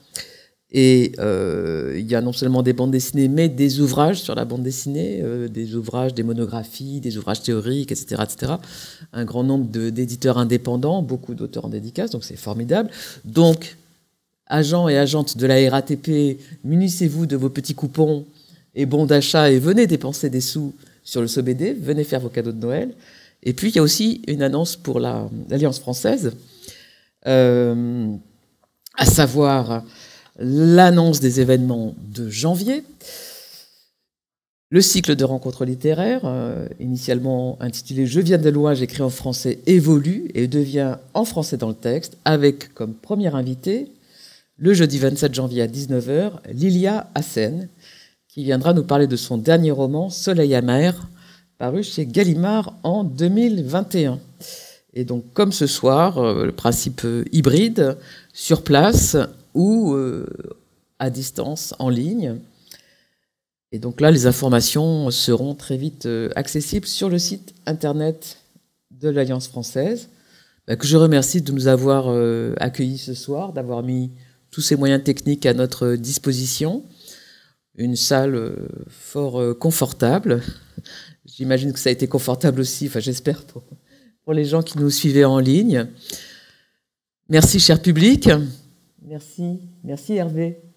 et euh, il y a non seulement des bandes dessinées, mais des ouvrages sur la bande dessinée, euh, des ouvrages, des monographies, des ouvrages théoriques, etc. etc. Un grand nombre d'éditeurs indépendants, beaucoup d'auteurs en dédicace, donc c'est formidable. Donc, agents et agentes de la RATP, munissez-vous de vos petits coupons et bons d'achat et venez dépenser des sous sur le SOBD, venez faire vos cadeaux de Noël. Et puis, il y a aussi une annonce pour l'Alliance française, euh, à savoir l'annonce des événements de janvier, le cycle de rencontres littéraires, euh, initialement intitulé Je viens de loin, j'écris en français, évolue et devient en français dans le texte, avec comme premier invité, le jeudi 27 janvier à 19h, Lilia Hassen, qui viendra nous parler de son dernier roman, Soleil amer, paru chez Gallimard en 2021. Et donc, comme ce soir, euh, le principe hybride, sur place, ou euh, à distance, en ligne. Et donc là, les informations seront très vite euh, accessibles sur le site internet de l'Alliance française, bah, que je remercie de nous avoir euh, accueillis ce soir, d'avoir mis tous ces moyens techniques à notre disposition. Une salle fort confortable. J'imagine que ça a été confortable aussi, enfin j'espère pour les gens qui nous suivaient en ligne. Merci cher public. Merci, merci Hervé.